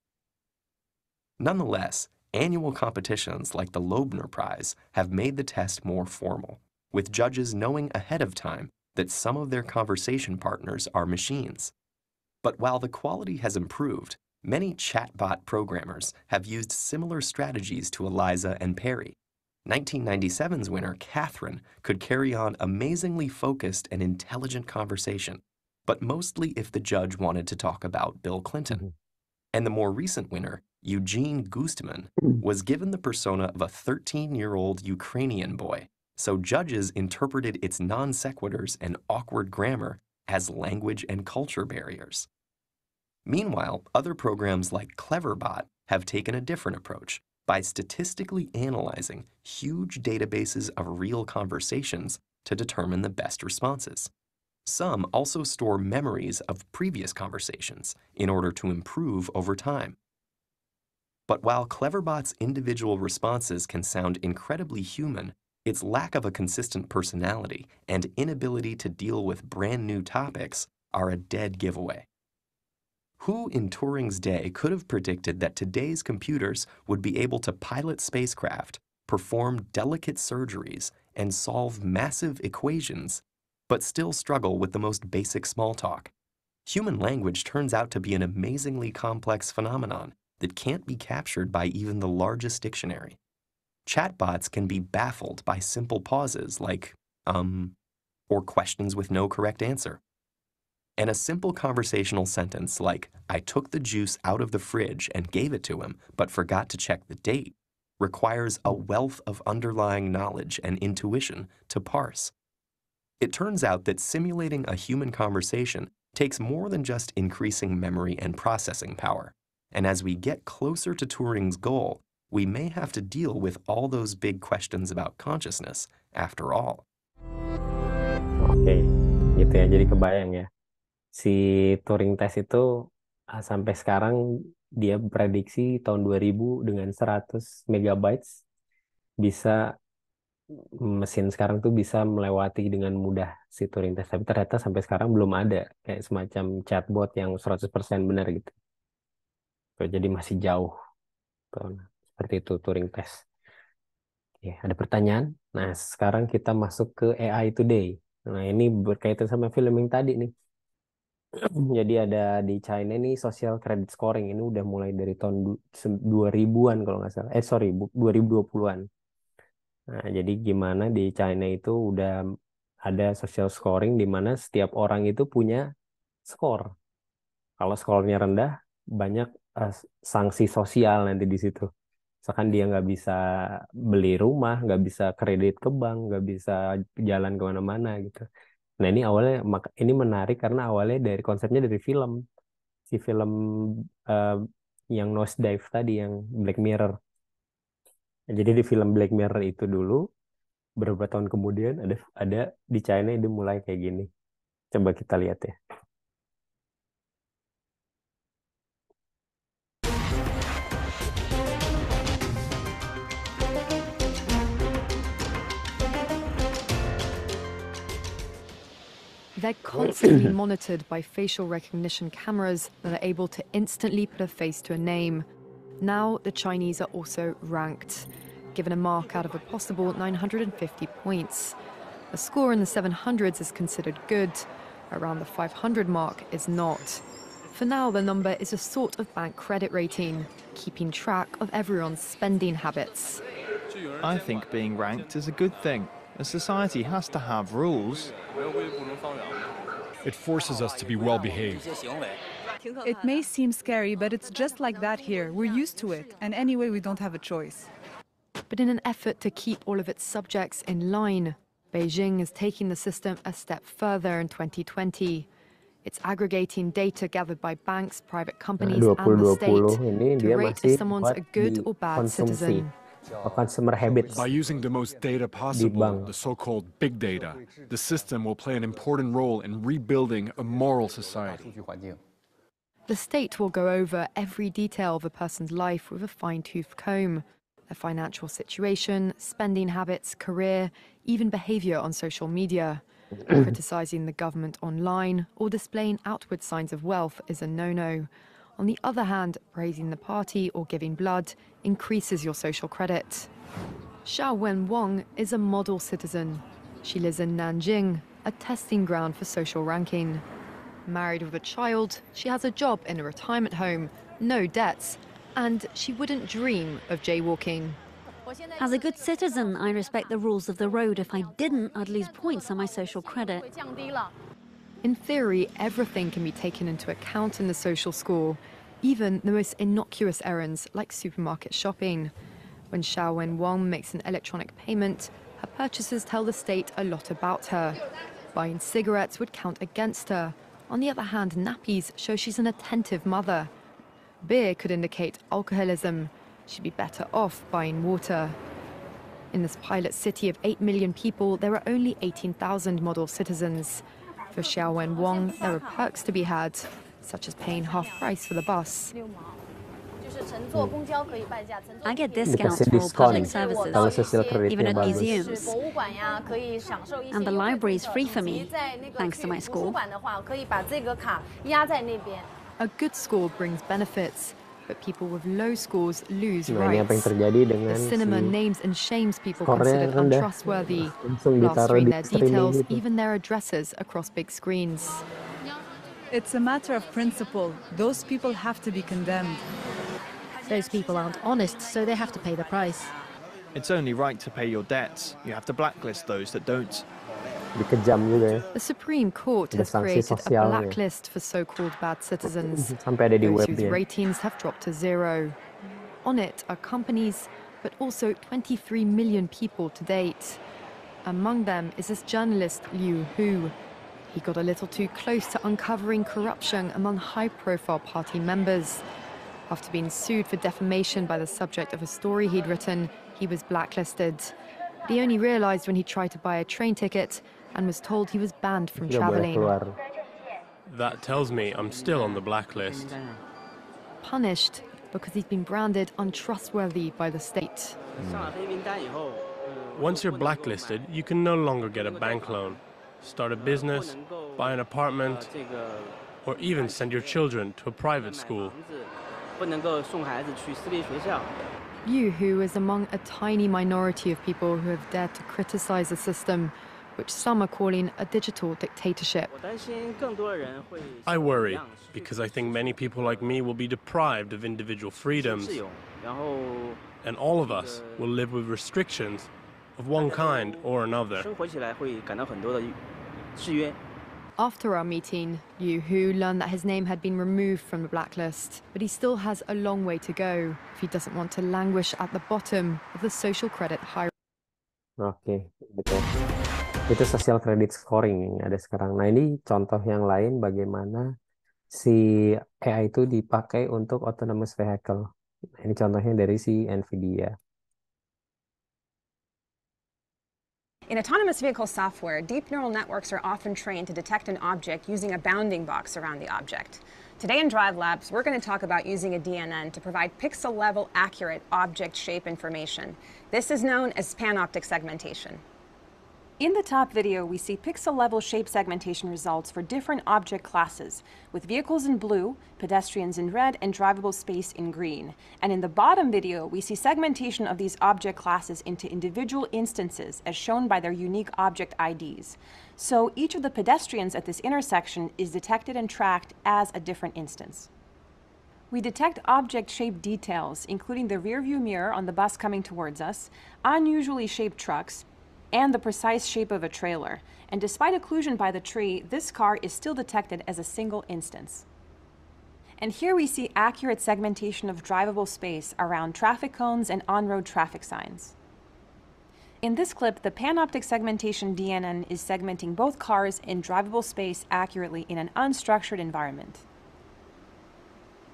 Nonetheless, annual competitions like the Loebner Prize have made the test more formal with judges knowing ahead of time that some of their conversation partners are machines. But while the quality has improved, many chatbot programmers have used similar strategies to Eliza and Perry. 1997's winner, Catherine, could carry on amazingly focused and intelligent conversation, but mostly if the judge wanted to talk about Bill Clinton. Mm -hmm. And the more recent winner, Eugene Gustman, mm. was given the persona of a 13 year old Ukrainian boy so judges interpreted its non sequiturs and awkward grammar as language and culture barriers. Meanwhile, other programs like Cleverbot have taken a different approach by statistically analyzing huge databases of real conversations to determine the best responses. Some also store memories of previous conversations in order to improve over time. But while Cleverbot's individual responses can sound incredibly human its lack of a consistent personality and inability to deal with brand new topics are a dead giveaway. Who in Turing's day could have predicted that today's computers would be able to pilot spacecraft, perform delicate surgeries, and solve massive equations, but still struggle with the most basic small talk? Human language turns out to be an amazingly complex phenomenon that can't be captured by even the largest dictionary. Chatbots can be baffled by simple pauses like, um, or questions with no correct answer. And a simple conversational sentence like, I took the juice out of the fridge and gave it to him, but forgot to check the date, requires a wealth of underlying knowledge and intuition to parse. It turns out that simulating a human conversation takes more than just increasing memory and processing power. And as we get closer to Turing's goal, we may have to deal with all those big questions about consciousness after all. Oke, okay. gitu ya. Jadi kebayang ya. Si Turing test itu ah, sampai sekarang dia prediksi tahun 2000 dengan 100 megabytes bisa mesin sekarang tuh bisa melewati dengan mudah si Turing test. Tapi ternyata sampai sekarang belum ada kayak semacam chatbot yang 100% benar gitu. Jadi masih jauh. Tuh. Seperti itu Turing test. Oke, ada pertanyaan? Nah, sekarang kita masuk ke AI Today. Nah, ini berkaitan sama filming tadi nih. Jadi ada di China ini social credit scoring ini udah mulai dari tahun 2000-an kalau nggak salah. Eh sorry, 2020-an. Nah, jadi gimana di China itu udah ada social scoring di mana setiap orang itu punya skor. Kalau skornya rendah, banyak uh, sanksi sosial nanti di situ misalkan dia nggak bisa beli rumah, nggak bisa kredit ke bank, nggak bisa jalan kemana-mana gitu. Nah ini awalnya ini menarik karena awalnya dari konsepnya dari film si film uh, yang nose dive tadi yang Black Mirror. Nah, jadi di film Black Mirror itu dulu beberapa tahun kemudian ada ada di China itu mulai kayak gini. Coba kita lihat ya. They're constantly monitored by facial recognition cameras that are able to instantly put a face to a name. Now, the Chinese are also ranked, given a mark out of a possible 950 points. A score in the 700s is considered good, around the 500 mark is not. For now, the number is a sort of bank credit rating, keeping track of everyone's spending habits. I think being ranked is a good thing. A society has to have rules. It forces us to be well behaved. It may seem scary, but it's just like that here. We're used to it, and anyway, we don't have a choice. But in an effort to keep all of its subjects in line, Beijing is taking the system a step further in 2020. It's aggregating data gathered by banks, private companies, and the state to rate if someone's a good or bad citizen consumer habits by using the most data possible the so-called big data the system will play an important role in rebuilding a moral society the state will go over every detail of a person's life with a fine-tooth comb their financial situation spending habits career even behavior on social media criticizing the government online or displaying outward signs of wealth is a no-no on the other hand, praising the party or giving blood increases your social credit. Xiaowen Wang is a model citizen. She lives in Nanjing, a testing ground for social ranking. Married with a child, she has a job in a retirement home, no debts, and she wouldn't dream of jaywalking. As a good citizen, I respect the rules of the road. If I didn't, I'd lose points on my social credit. In theory, everything can be taken into account in the social score, even the most innocuous errands like supermarket shopping. When Xiaowen Wang makes an electronic payment, her purchases tell the state a lot about her. Buying cigarettes would count against her. On the other hand, nappies show she's an attentive mother. Beer could indicate alcoholism. She'd be better off buying water. In this pilot city of 8 million people, there are only 18,000 model citizens. For Xiaowen Wang, there are perks to be had such as paying half price for the bus. Mm. I get mm, discounts for public services, even at museums. And the library is free for me, thanks to my school. A good score brings benefits, but people with low scores lose rights. The cinema names and shames people considered untrustworthy, plastering their details, even their addresses across big screens. It's a matter of principle. Those people have to be condemned. Those people aren't honest, so they have to pay the price. It's only right to pay your debts. You have to blacklist those that don't. The Supreme Court has created a blacklist for so-called bad citizens. Those whose ratings have dropped to zero. On it are companies, but also 23 million people to date. Among them is this journalist Liu Hu, he got a little too close to uncovering corruption among high-profile party members. After being sued for defamation by the subject of a story he'd written, he was blacklisted. he only realized when he tried to buy a train ticket and was told he was banned from traveling. That tells me I'm still on the blacklist. Punished because he's been branded untrustworthy by the state. Mm. Once you're blacklisted, you can no longer get a bank loan start a business, buy an apartment, or even send your children to a private school. You, who is among a tiny minority of people who have dared to criticize the system, which some are calling a digital dictatorship. I worry because I think many people like me will be deprived of individual freedoms, and all of us will live with restrictions of one kind or another. After our meeting, Yu Hu learned that his name had been removed from the blacklist, but he still has a long way to go if he doesn't want to languish at the bottom of the social credit hierarchy. Oke, okay, gitu. Itu social credit scoring yang ada sekarang. Nah, ini contoh yang lain bagaimana si AI itu dipakai untuk autonomous vehicle. Nah, ini contohnya dari si NVIDIA. In autonomous vehicle software, deep neural networks are often trained to detect an object using a bounding box around the object. Today in Drive Labs, we're going to talk about using a DNN to provide pixel-level accurate object shape information. This is known as panoptic segmentation. In the top video, we see pixel-level shape segmentation results for different object classes, with vehicles in blue, pedestrians in red, and drivable space in green. And in the bottom video, we see segmentation of these object classes into individual instances, as shown by their unique object IDs. So each of the pedestrians at this intersection is detected and tracked as a different instance. We detect object shape details, including the rearview mirror on the bus coming towards us, unusually shaped trucks, and the precise shape of a trailer. And despite occlusion by the tree, this car is still detected as a single instance. And here we see accurate segmentation of drivable space around traffic cones and on-road traffic signs. In this clip, the panoptic segmentation DNN is segmenting both cars and drivable space accurately in an unstructured environment.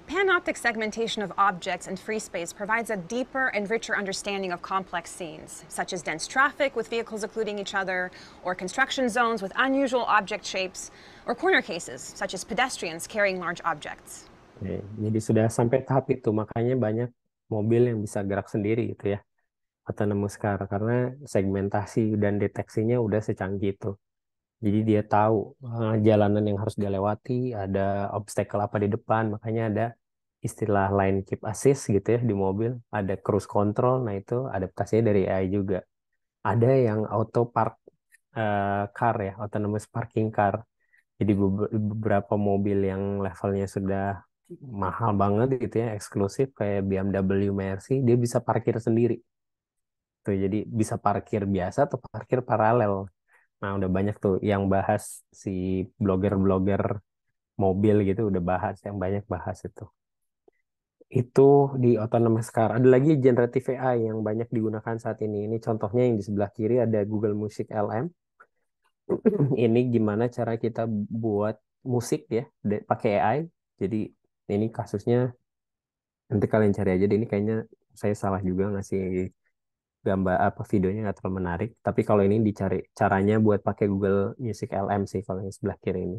Panoptic segmentation of objects and free space provides a deeper and richer understanding of complex scenes, such as dense traffic with vehicles occluding each other, or construction zones with unusual object shapes, or corner cases, such as pedestrians carrying large objects. Oke, jadi sudah sampai tahap itu, makanya banyak mobil yang bisa gerak sendiri gitu ya, autonomous car, karena segmentasi dan deteksinya udah secanggih itu. Jadi dia tahu uh, jalanan yang harus dia lewati, ada obstacle apa di depan, makanya ada istilah line keep assist gitu ya di mobil, ada cruise control, nah itu adaptasinya dari AI juga. Ada yang auto park uh, car ya, autonomous parking car. Jadi beberapa mobil yang levelnya sudah mahal banget gitu ya, eksklusif kayak BMW, Mercy, dia bisa parkir sendiri. Tuh, jadi bisa parkir biasa atau parkir paralel Nah, udah banyak tuh yang bahas si blogger-blogger mobil gitu udah bahas yang banyak bahas itu. Itu di autonomous car. Ada lagi generative AI yang banyak digunakan saat ini. Ini contohnya yang di sebelah kiri ada Google Music LM. ini gimana cara kita buat musik ya pakai AI. Jadi ini kasusnya nanti kalian cari aja. Jadi ini kayaknya saya salah juga ngasih gambar apa videonya nggak terlalu menarik. Tapi kalau ini dicari caranya buat pakai Google Music LM sih kalau yang sebelah kiri ini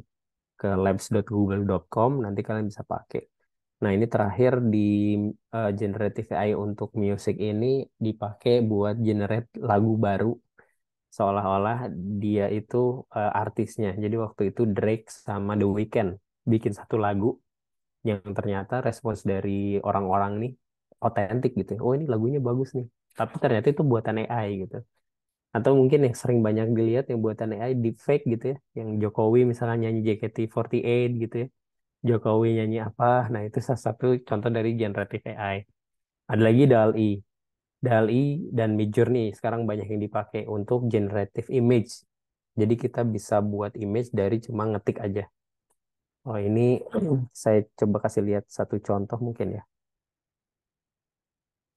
ke labs.google.com nanti kalian bisa pakai. Nah ini terakhir di uh, generative AI untuk music ini dipakai buat generate lagu baru seolah-olah dia itu uh, artisnya. Jadi waktu itu Drake sama The Weeknd bikin satu lagu yang ternyata respons dari orang-orang nih otentik gitu ya. Oh ini lagunya bagus nih tapi ternyata itu buatan AI gitu atau mungkin yang sering banyak dilihat yang buatan AI deepfake gitu ya yang Jokowi misalnya nyanyi JKT48 gitu ya Jokowi nyanyi apa nah itu salah satu contoh dari generatif AI ada lagi DALL-E DALL-E dan Midjourney sekarang banyak yang dipakai untuk generative image jadi kita bisa buat image dari cuma ngetik aja oh ini saya coba kasih lihat satu contoh mungkin ya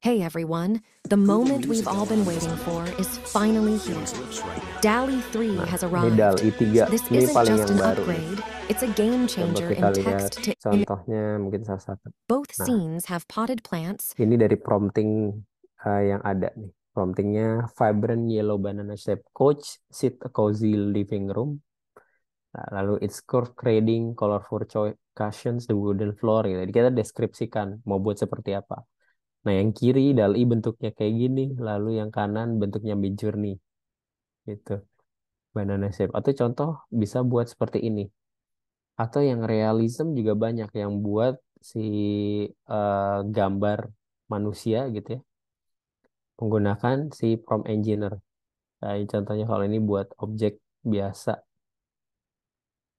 Hey everyone, the moment we've all been waiting for is finally here. DALI 3 nah, has arrived. DALI 3 e ya. This ini isn't paling just an baru. upgrade, it's a game changer in text to contohnya mungkin salah satu. Both nah. scenes have potted plants. Ini dari prompting uh, yang ada nih. Promptingnya vibrant yellow banana shape coach sit a cozy living room. Nah, lalu it's curved grading colorful cushions the wooden floor. Gitu. Jadi kita deskripsikan mau buat seperti apa Nah, yang kiri dali bentuknya kayak gini, lalu yang kanan bentuknya bejur nih. Gitu. Banana shape. Atau contoh bisa buat seperti ini. Atau yang realism juga banyak yang buat si uh, gambar manusia gitu ya. Menggunakan si prompt engineer. Nah, contohnya kalau ini buat objek biasa.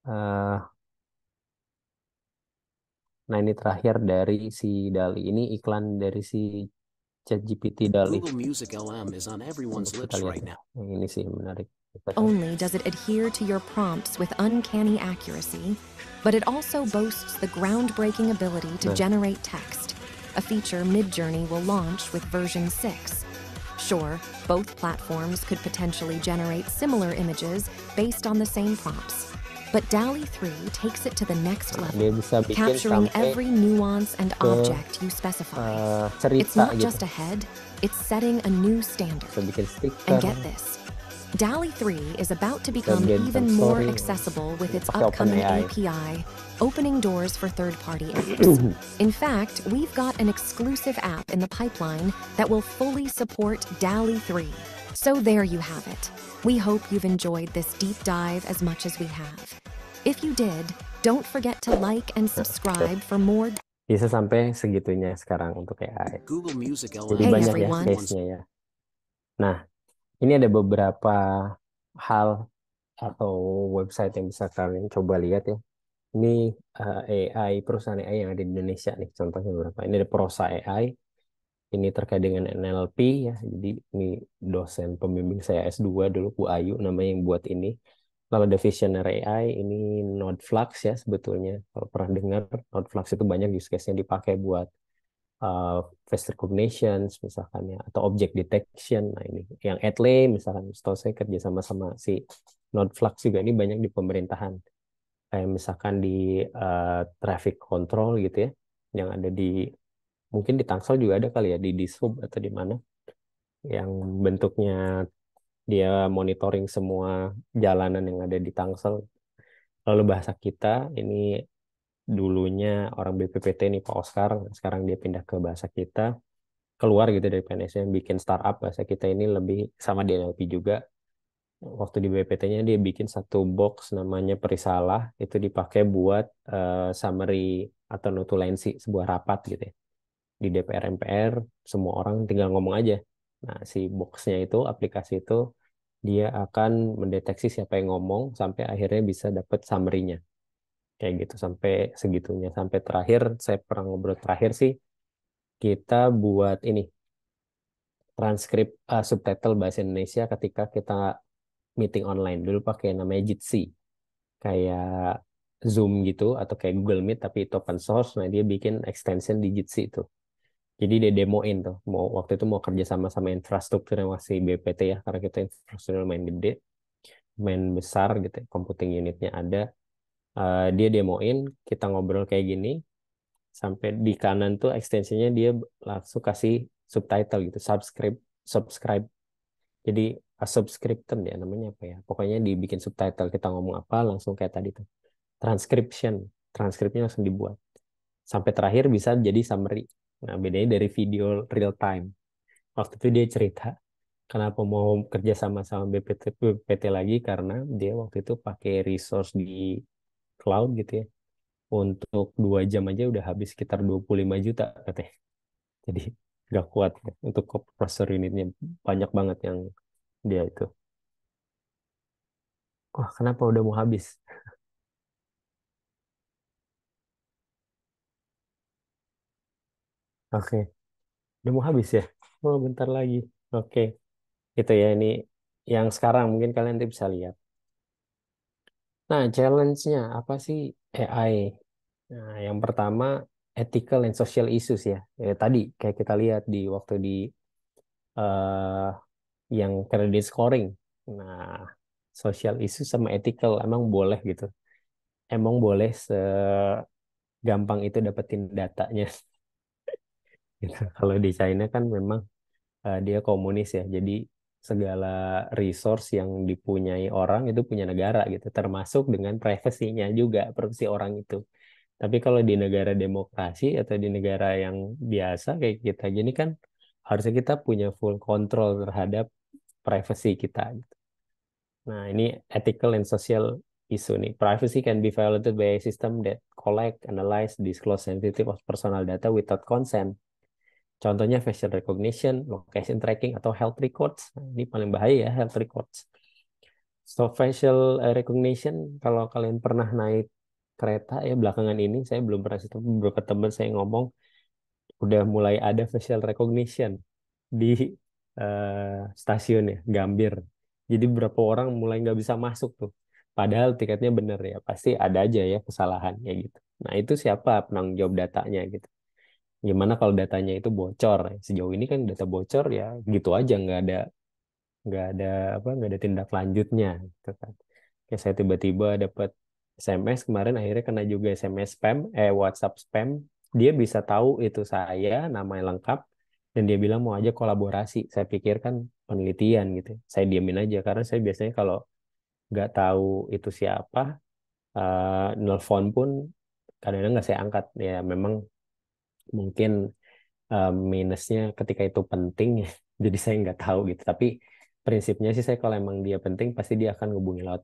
Uh, Nah, ini terakhir dari si Dali. Ini iklan dari si ChatGPT Dali. Google Music LM is on everyone's lips right now. Ini sih menarik. Only does it adhere to your prompts with uncanny accuracy, but it also boasts the groundbreaking ability to generate text, a feature Midjourney will launch with version 6. Sure, both platforms could potentially generate similar images based on the same prompts, but DALI 3 takes it to the next level, capturing every nuance and object you specify. Uh, it's not just a head, it's setting a new standard. And get this, DALI 3 is about to become even more accessible with its upcoming API, opening doors for third-party apps. in fact, we've got an exclusive app in the pipeline that will fully support DALI 3 So there you have it. We hope you've enjoyed this deep dive as much as we have. If you did, don't forget to like and subscribe for more. Bisa sampai segitunya sekarang untuk AI. Google Music Jadi hey banyak ya everyone. ya case-nya ya. Nah, ini ada beberapa hal atau website yang bisa kalian coba lihat ya. Ini uh, eh, AI perusahaan AI yang ada di Indonesia nih contohnya berapa. Ini ada Prosa AI, ini terkait dengan NLP ya. Jadi ini dosen pembimbing saya S2 dulu Bu Ayu namanya yang buat ini. Lalu ada Visionary AI, ini flux ya sebetulnya. Kalau pernah dengar, flux itu banyak use case-nya dipakai buat uh, face recognition misalkan ya, atau object detection. Nah ini yang Atley misalkan, setahu saya kerja sama sama si flux juga ini banyak di pemerintahan. Kayak misalkan di uh, traffic control gitu ya, yang ada di mungkin di Tangsel juga ada kali ya di Disub atau di mana yang bentuknya dia monitoring semua jalanan yang ada di Tangsel. Lalu bahasa kita ini dulunya orang BPPT ini Pak Oscar, sekarang dia pindah ke bahasa kita keluar gitu dari PNS yang bikin startup bahasa kita ini lebih sama di NLP juga waktu di bppt nya dia bikin satu box namanya perisalah itu dipakai buat uh, summary atau notulensi sebuah rapat gitu ya di DPR MPR semua orang tinggal ngomong aja. Nah, si boxnya itu aplikasi itu dia akan mendeteksi siapa yang ngomong sampai akhirnya bisa dapat summary-nya. Kayak gitu sampai segitunya sampai terakhir saya pernah ngobrol terakhir sih kita buat ini transkrip uh, subtitle bahasa Indonesia ketika kita meeting online dulu pakai namanya Jitsi kayak Zoom gitu atau kayak Google Meet tapi itu open source nah dia bikin extension di Jitsi itu jadi dia demoin tuh mau waktu itu mau kerja sama sama infrastruktur yang masih BPT ya karena kita infrastruktur main gede main besar gitu ya, computing unitnya ada uh, dia demoin kita ngobrol kayak gini sampai di kanan tuh ekstensinya dia langsung kasih subtitle gitu subscribe subscribe jadi a eh, subscription ya namanya apa ya pokoknya dibikin subtitle kita ngomong apa langsung kayak tadi tuh transcription transkripnya langsung dibuat sampai terakhir bisa jadi summary Nah, bedanya dari video real time. Waktu itu dia cerita kenapa mau kerja sama sama BPT, BPT lagi karena dia waktu itu pakai resource di cloud gitu ya. Untuk dua jam aja udah habis sekitar 25 juta katanya. Jadi gak kuat ya. untuk processor unitnya banyak banget yang dia itu. Wah, kenapa udah mau habis? Oke, udah mau habis ya? Oh, bentar lagi. Oke, gitu ya. Ini yang sekarang mungkin kalian nanti bisa lihat. Nah, challenge-nya apa sih AI? Nah, yang pertama ethical and social issues ya. ya tadi kayak kita lihat di waktu di uh, yang credit scoring. Nah, social issues sama ethical emang boleh gitu. Emang boleh segampang itu dapetin datanya. Gitu. Kalau di China kan memang uh, dia komunis ya, jadi segala resource yang dipunyai orang itu punya negara gitu, termasuk dengan privasinya juga, privasi orang itu. Tapi kalau di negara demokrasi atau di negara yang biasa kayak kita gini kan harusnya kita punya full control terhadap privasi kita gitu. Nah, ini ethical and social isu nih. Privacy can be violated by a system that collect, analyze, disclose sensitive personal data without consent Contohnya facial recognition, location tracking, atau health records. Nah, ini paling bahaya ya, health records. So, facial eh, recognition, kalau kalian pernah naik kereta ya belakangan ini, saya belum pernah situ, beberapa teman saya ngomong, udah mulai ada facial recognition di uh, stasiun ya, Gambir. Jadi berapa orang mulai nggak bisa masuk tuh. Padahal tiketnya bener ya, pasti ada aja ya kesalahannya gitu. Nah itu siapa penanggung jawab datanya gitu gimana kalau datanya itu bocor sejauh ini kan data bocor ya gitu aja nggak ada nggak ada apa nggak ada tindak lanjutnya gitu kan kayak saya tiba-tiba dapat SMS kemarin akhirnya kena juga SMS spam eh WhatsApp spam dia bisa tahu itu saya nama lengkap dan dia bilang mau aja kolaborasi saya pikir kan penelitian gitu ya. saya diamin aja karena saya biasanya kalau nggak tahu itu siapa uh, eh, nelfon pun kadang-kadang nggak saya angkat ya memang mungkin uh, minusnya ketika itu penting ya. jadi saya nggak tahu gitu tapi prinsipnya sih saya kalau emang dia penting pasti dia akan hubungi lewat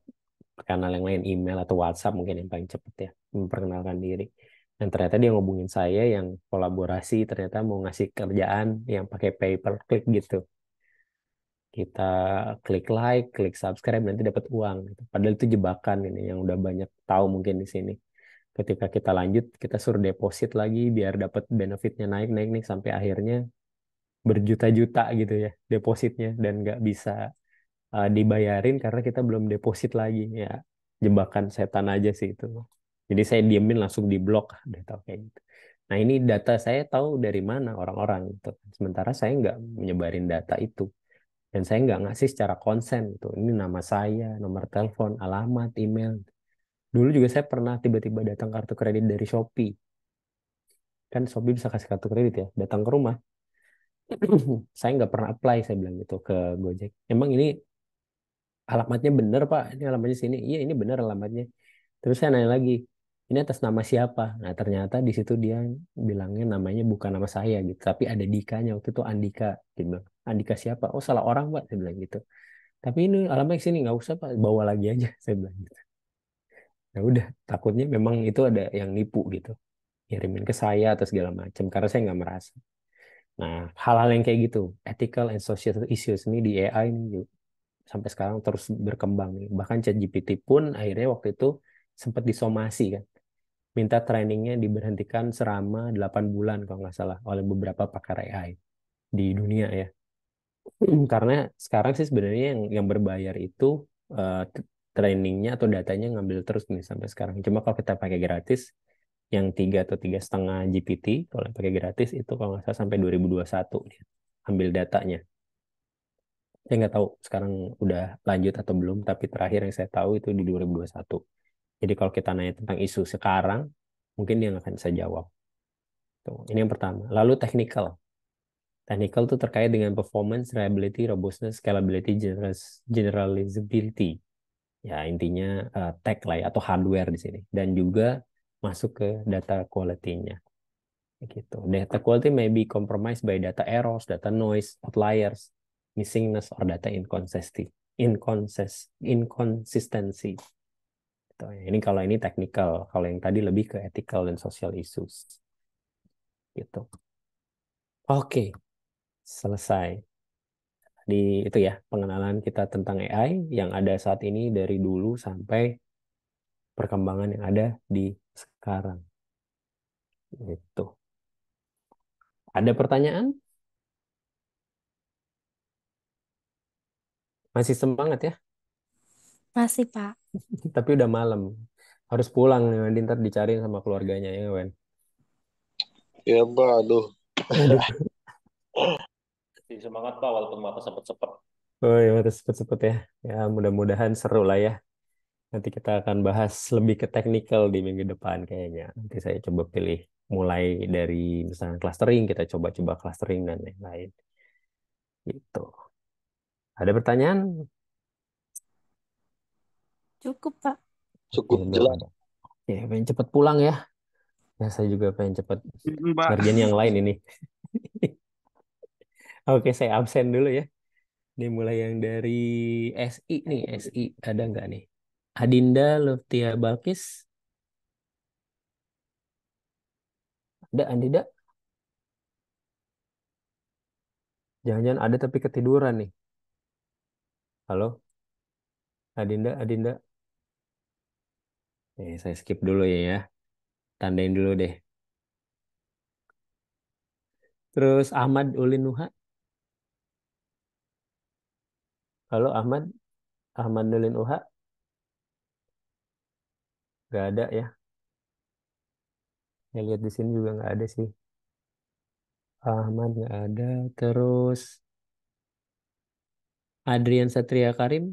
kanal yang lain email atau WhatsApp mungkin yang paling cepat ya memperkenalkan diri dan ternyata dia ngubungin saya yang kolaborasi ternyata mau ngasih kerjaan yang pakai paper click gitu kita klik like klik subscribe nanti dapat uang gitu. padahal itu jebakan ini yang udah banyak tahu mungkin di sini ketika kita lanjut kita suruh deposit lagi biar dapat benefitnya naik naik naik sampai akhirnya berjuta-juta gitu ya depositnya dan nggak bisa uh, dibayarin karena kita belum deposit lagi ya jebakan setan aja sih itu jadi saya diemin langsung di blok udah kayak gitu nah ini data saya tahu dari mana orang-orang gitu sementara saya nggak menyebarin data itu dan saya nggak ngasih secara konsen gitu ini nama saya nomor telepon alamat email gitu Dulu juga saya pernah tiba-tiba datang kartu kredit dari Shopee. Kan Shopee bisa kasih kartu kredit ya, datang ke rumah. saya nggak pernah apply, saya bilang gitu ke Gojek. Emang ini alamatnya bener Pak, ini alamatnya sini. Iya ini bener alamatnya. Terus saya nanya lagi, ini atas nama siapa? Nah ternyata di situ dia bilangnya namanya bukan nama saya gitu, tapi ada Dikanya waktu itu Andika. Dia bilang, Andika siapa? Oh salah orang Pak, saya bilang gitu. Tapi ini alamatnya sini nggak usah Pak, bawa lagi aja, saya bilang gitu ya udah takutnya memang itu ada yang nipu gitu kirimin ke saya atau segala macam karena saya nggak merasa nah hal-hal yang kayak gitu ethical and social issues ini di AI ini juga, sampai sekarang terus berkembang nih bahkan ChatGPT pun akhirnya waktu itu sempat disomasi kan minta trainingnya diberhentikan selama 8 bulan kalau nggak salah oleh beberapa pakar AI di dunia ya karena sekarang sih sebenarnya yang yang berbayar itu uh, trainingnya atau datanya ngambil terus nih sampai sekarang. Cuma kalau kita pakai gratis, yang tiga atau tiga setengah GPT kalau pakai gratis itu kalau nggak salah sampai 2021 dia ambil datanya. Saya nggak tahu sekarang udah lanjut atau belum, tapi terakhir yang saya tahu itu di 2021. Jadi kalau kita nanya tentang isu sekarang, mungkin dia nggak akan bisa jawab. Tuh, ini yang pertama. Lalu technical. Technical itu terkait dengan performance, reliability, robustness, scalability, generalizability ya intinya uh, eh, tech lah ya, atau hardware di sini dan juga masuk ke data quality-nya gitu data quality may be compromised by data errors data noise outliers missingness or data inconsistency inconsist inconsistency gitu. ini kalau ini technical kalau yang tadi lebih ke ethical dan social issues gitu oke okay. selesai di itu ya pengenalan kita tentang AI yang ada saat ini dari dulu sampai perkembangan yang ada di sekarang. Itu. Ada pertanyaan? Masih semangat ya? Masih, Pak. Tapi udah malam. Harus pulang nih, nanti ntar dicariin sama keluarganya ya, Wen. Ya, Pak. Aduh. Jadi semangat Pak, walaupun mata sepet-sepet. Oh iya, mata sepet-sepet ya. Ya mudah-mudahan seru lah ya. Nanti kita akan bahas lebih ke teknikal di minggu depan kayaknya. Nanti saya coba pilih mulai dari misalnya clustering, kita coba-coba clustering dan lain-lain. Gitu. Ada pertanyaan? Cukup, Pak. Cukup ya, jelas. Ya, pengen cepat pulang ya. Ya, saya juga pengen cepat ngerjain yang lain ini. Oke, saya absen dulu ya. Ini mulai yang dari SI nih, SI ada nggak nih? Adinda Luftia Balkis. Ada Adinda? Jangan-jangan ada tapi ketiduran nih. Halo? Adinda, Adinda. Eh, saya skip dulu ya ya. Tandain dulu deh. Terus Ahmad Ulinuha. Nuha. Halo Ahmad, Ahmad Nulin Uha, nggak ada ya. Saya lihat di sini juga nggak ada sih. Ahmad nggak ada. Terus Adrian Satria Karim.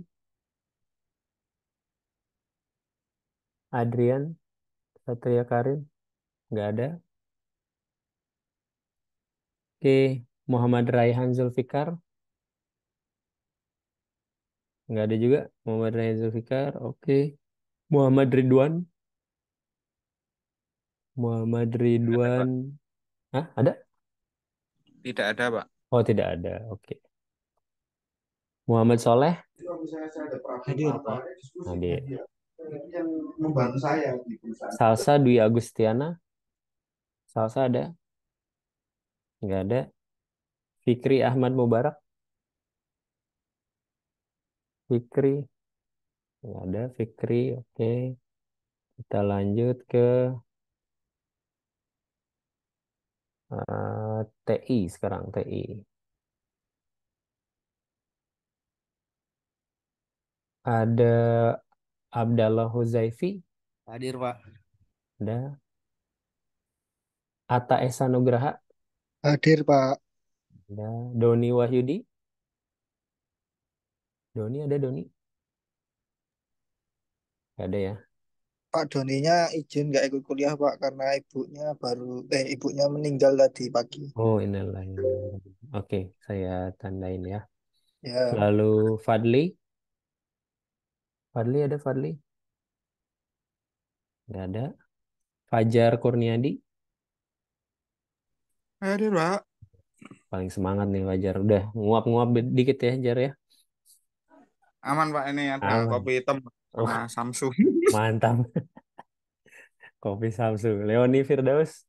Adrian Satria Karim. Nggak ada. Oke, Muhammad Raihan Zulfikar. Nggak ada juga. Muhammad Ryan Zulfikar. Oke. Muhammad Ridwan. Muhammad Ridwan. Ada, Hah? Ada? Tidak ada, Pak. Oh, tidak ada. Oke. Muhammad Soleh. Hadir, Pak. Hadir. Yang membantu saya Salsa Dwi Agustiana. Salsa ada? Nggak ada. Fikri Ahmad Mubarak. Fikri. ada ya Fikri. Oke. Kita lanjut ke uh, eh, TI sekarang. TI. Ada Abdallah Huzaifi. Hadir, Pak. Ada. Atta Esa Nugraha. Hadir, Pak. Ada Doni Wahyudi. Doni ada Doni? Gak ada ya? Pak Doninya izin gak ikut kuliah Pak karena ibunya baru eh ibunya meninggal tadi pagi. Oh inilah, Oke, saya tandain ya. Ya. Lalu Fadli? Fadli ada Fadli? Gak ada. Fajar Kurniadi? Ada Pak. Paling semangat nih Fajar. Udah nguap-nguap dikit ya Jar ya. Aman Pak ini ada ya. Aman. kopi hitam sama oh. Samsung Mantap. kopi Samsung Leoni Firdaus.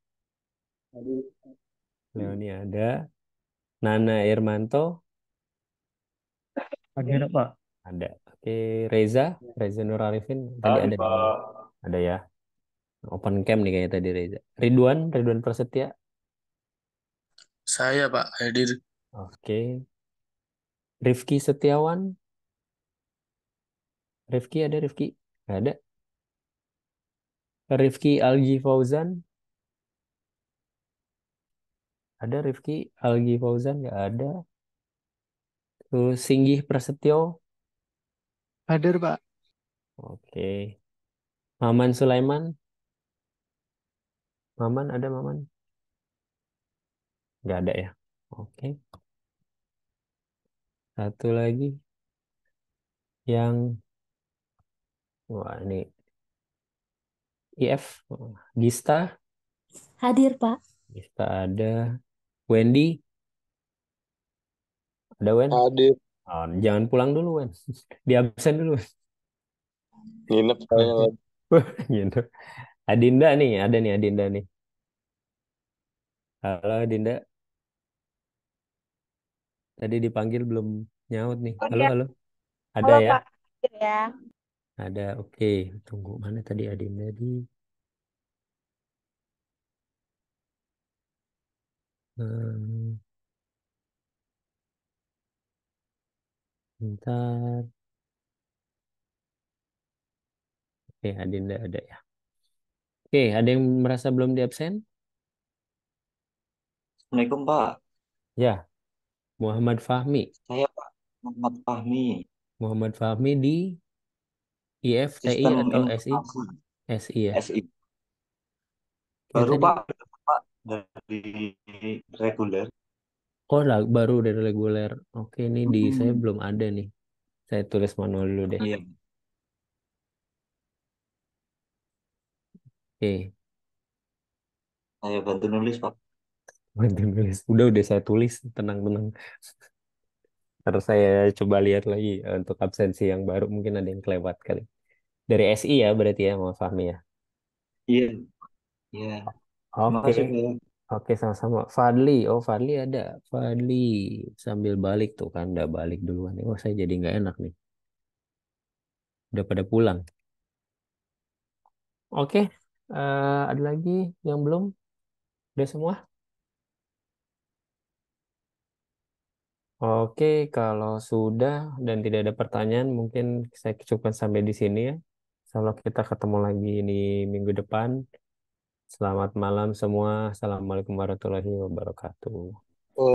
Leoni ada. Nana Irmanto. Ada Pak. Ada. Oke, Reza, Reza Nur Arifin tadi ada. Pak. Ada ya. Open cam nih kayaknya tadi Reza. Ridwan, Ridwan Prasetya. Saya Pak, hadir. Oke. Rifki Setiawan. Rifki ada Rifki? Gak ada. Rifki Algi Fauzan? Ada Rifki Algi Fauzan? Gak ada. Terus Singgih Prasetyo? ada Pak. Oke. Maman Sulaiman? Maman ada Maman? Gak ada ya. Oke. Satu lagi yang Wah, ini IF, Gista. Hadir, Pak. Gista ada. Wendy. Ada Wendy. Hadir. Oh, jangan pulang dulu, Wen. Di absen dulu. Nginep Nginep. Gitu. Adinda nih, ada nih Adinda nih. Halo Adinda. Tadi dipanggil belum nyaut nih. Halo, iya. halo. Ada halo, ya? Pak. Ya. Ada, oke. Tunggu, mana tadi adinda di... Hmm, bentar. Oke, adinda ada ya. Oke, ada yang merasa belum di absen? Assalamualaikum Pak. Ya, Muhammad Fahmi. Saya Pak Muhammad Fahmi. Muhammad Fahmi di IFTI Sistem atau SI? SI ya. SI. Ya, baru Pak dari reguler. Oh lah, baru dari reguler. Oke, ini di hmm. saya belum ada nih. Saya tulis manual dulu deh. Iya. Oke. Saya bantu nulis, Pak. Bantu nulis. Udah, udah saya tulis. Tenang, tenang. Terus saya coba lihat lagi eh, untuk absensi yang baru. Mungkin ada yang kelewat kali dari SI ya berarti ya mau Fahmi ya. Iya. Iya. Oke. Oke, sama-sama. Fadli, oh Fadli ada. Fadli sambil balik tuh kan, udah balik duluan. oh, saya jadi nggak enak nih. Udah pada pulang. Oke, uh, ada lagi yang belum? Udah semua? Oke, kalau sudah dan tidak ada pertanyaan, mungkin saya cukupkan sampai di sini ya. Kalau kita ketemu lagi di minggu depan. Selamat malam semua. Assalamualaikum warahmatullahi wabarakatuh.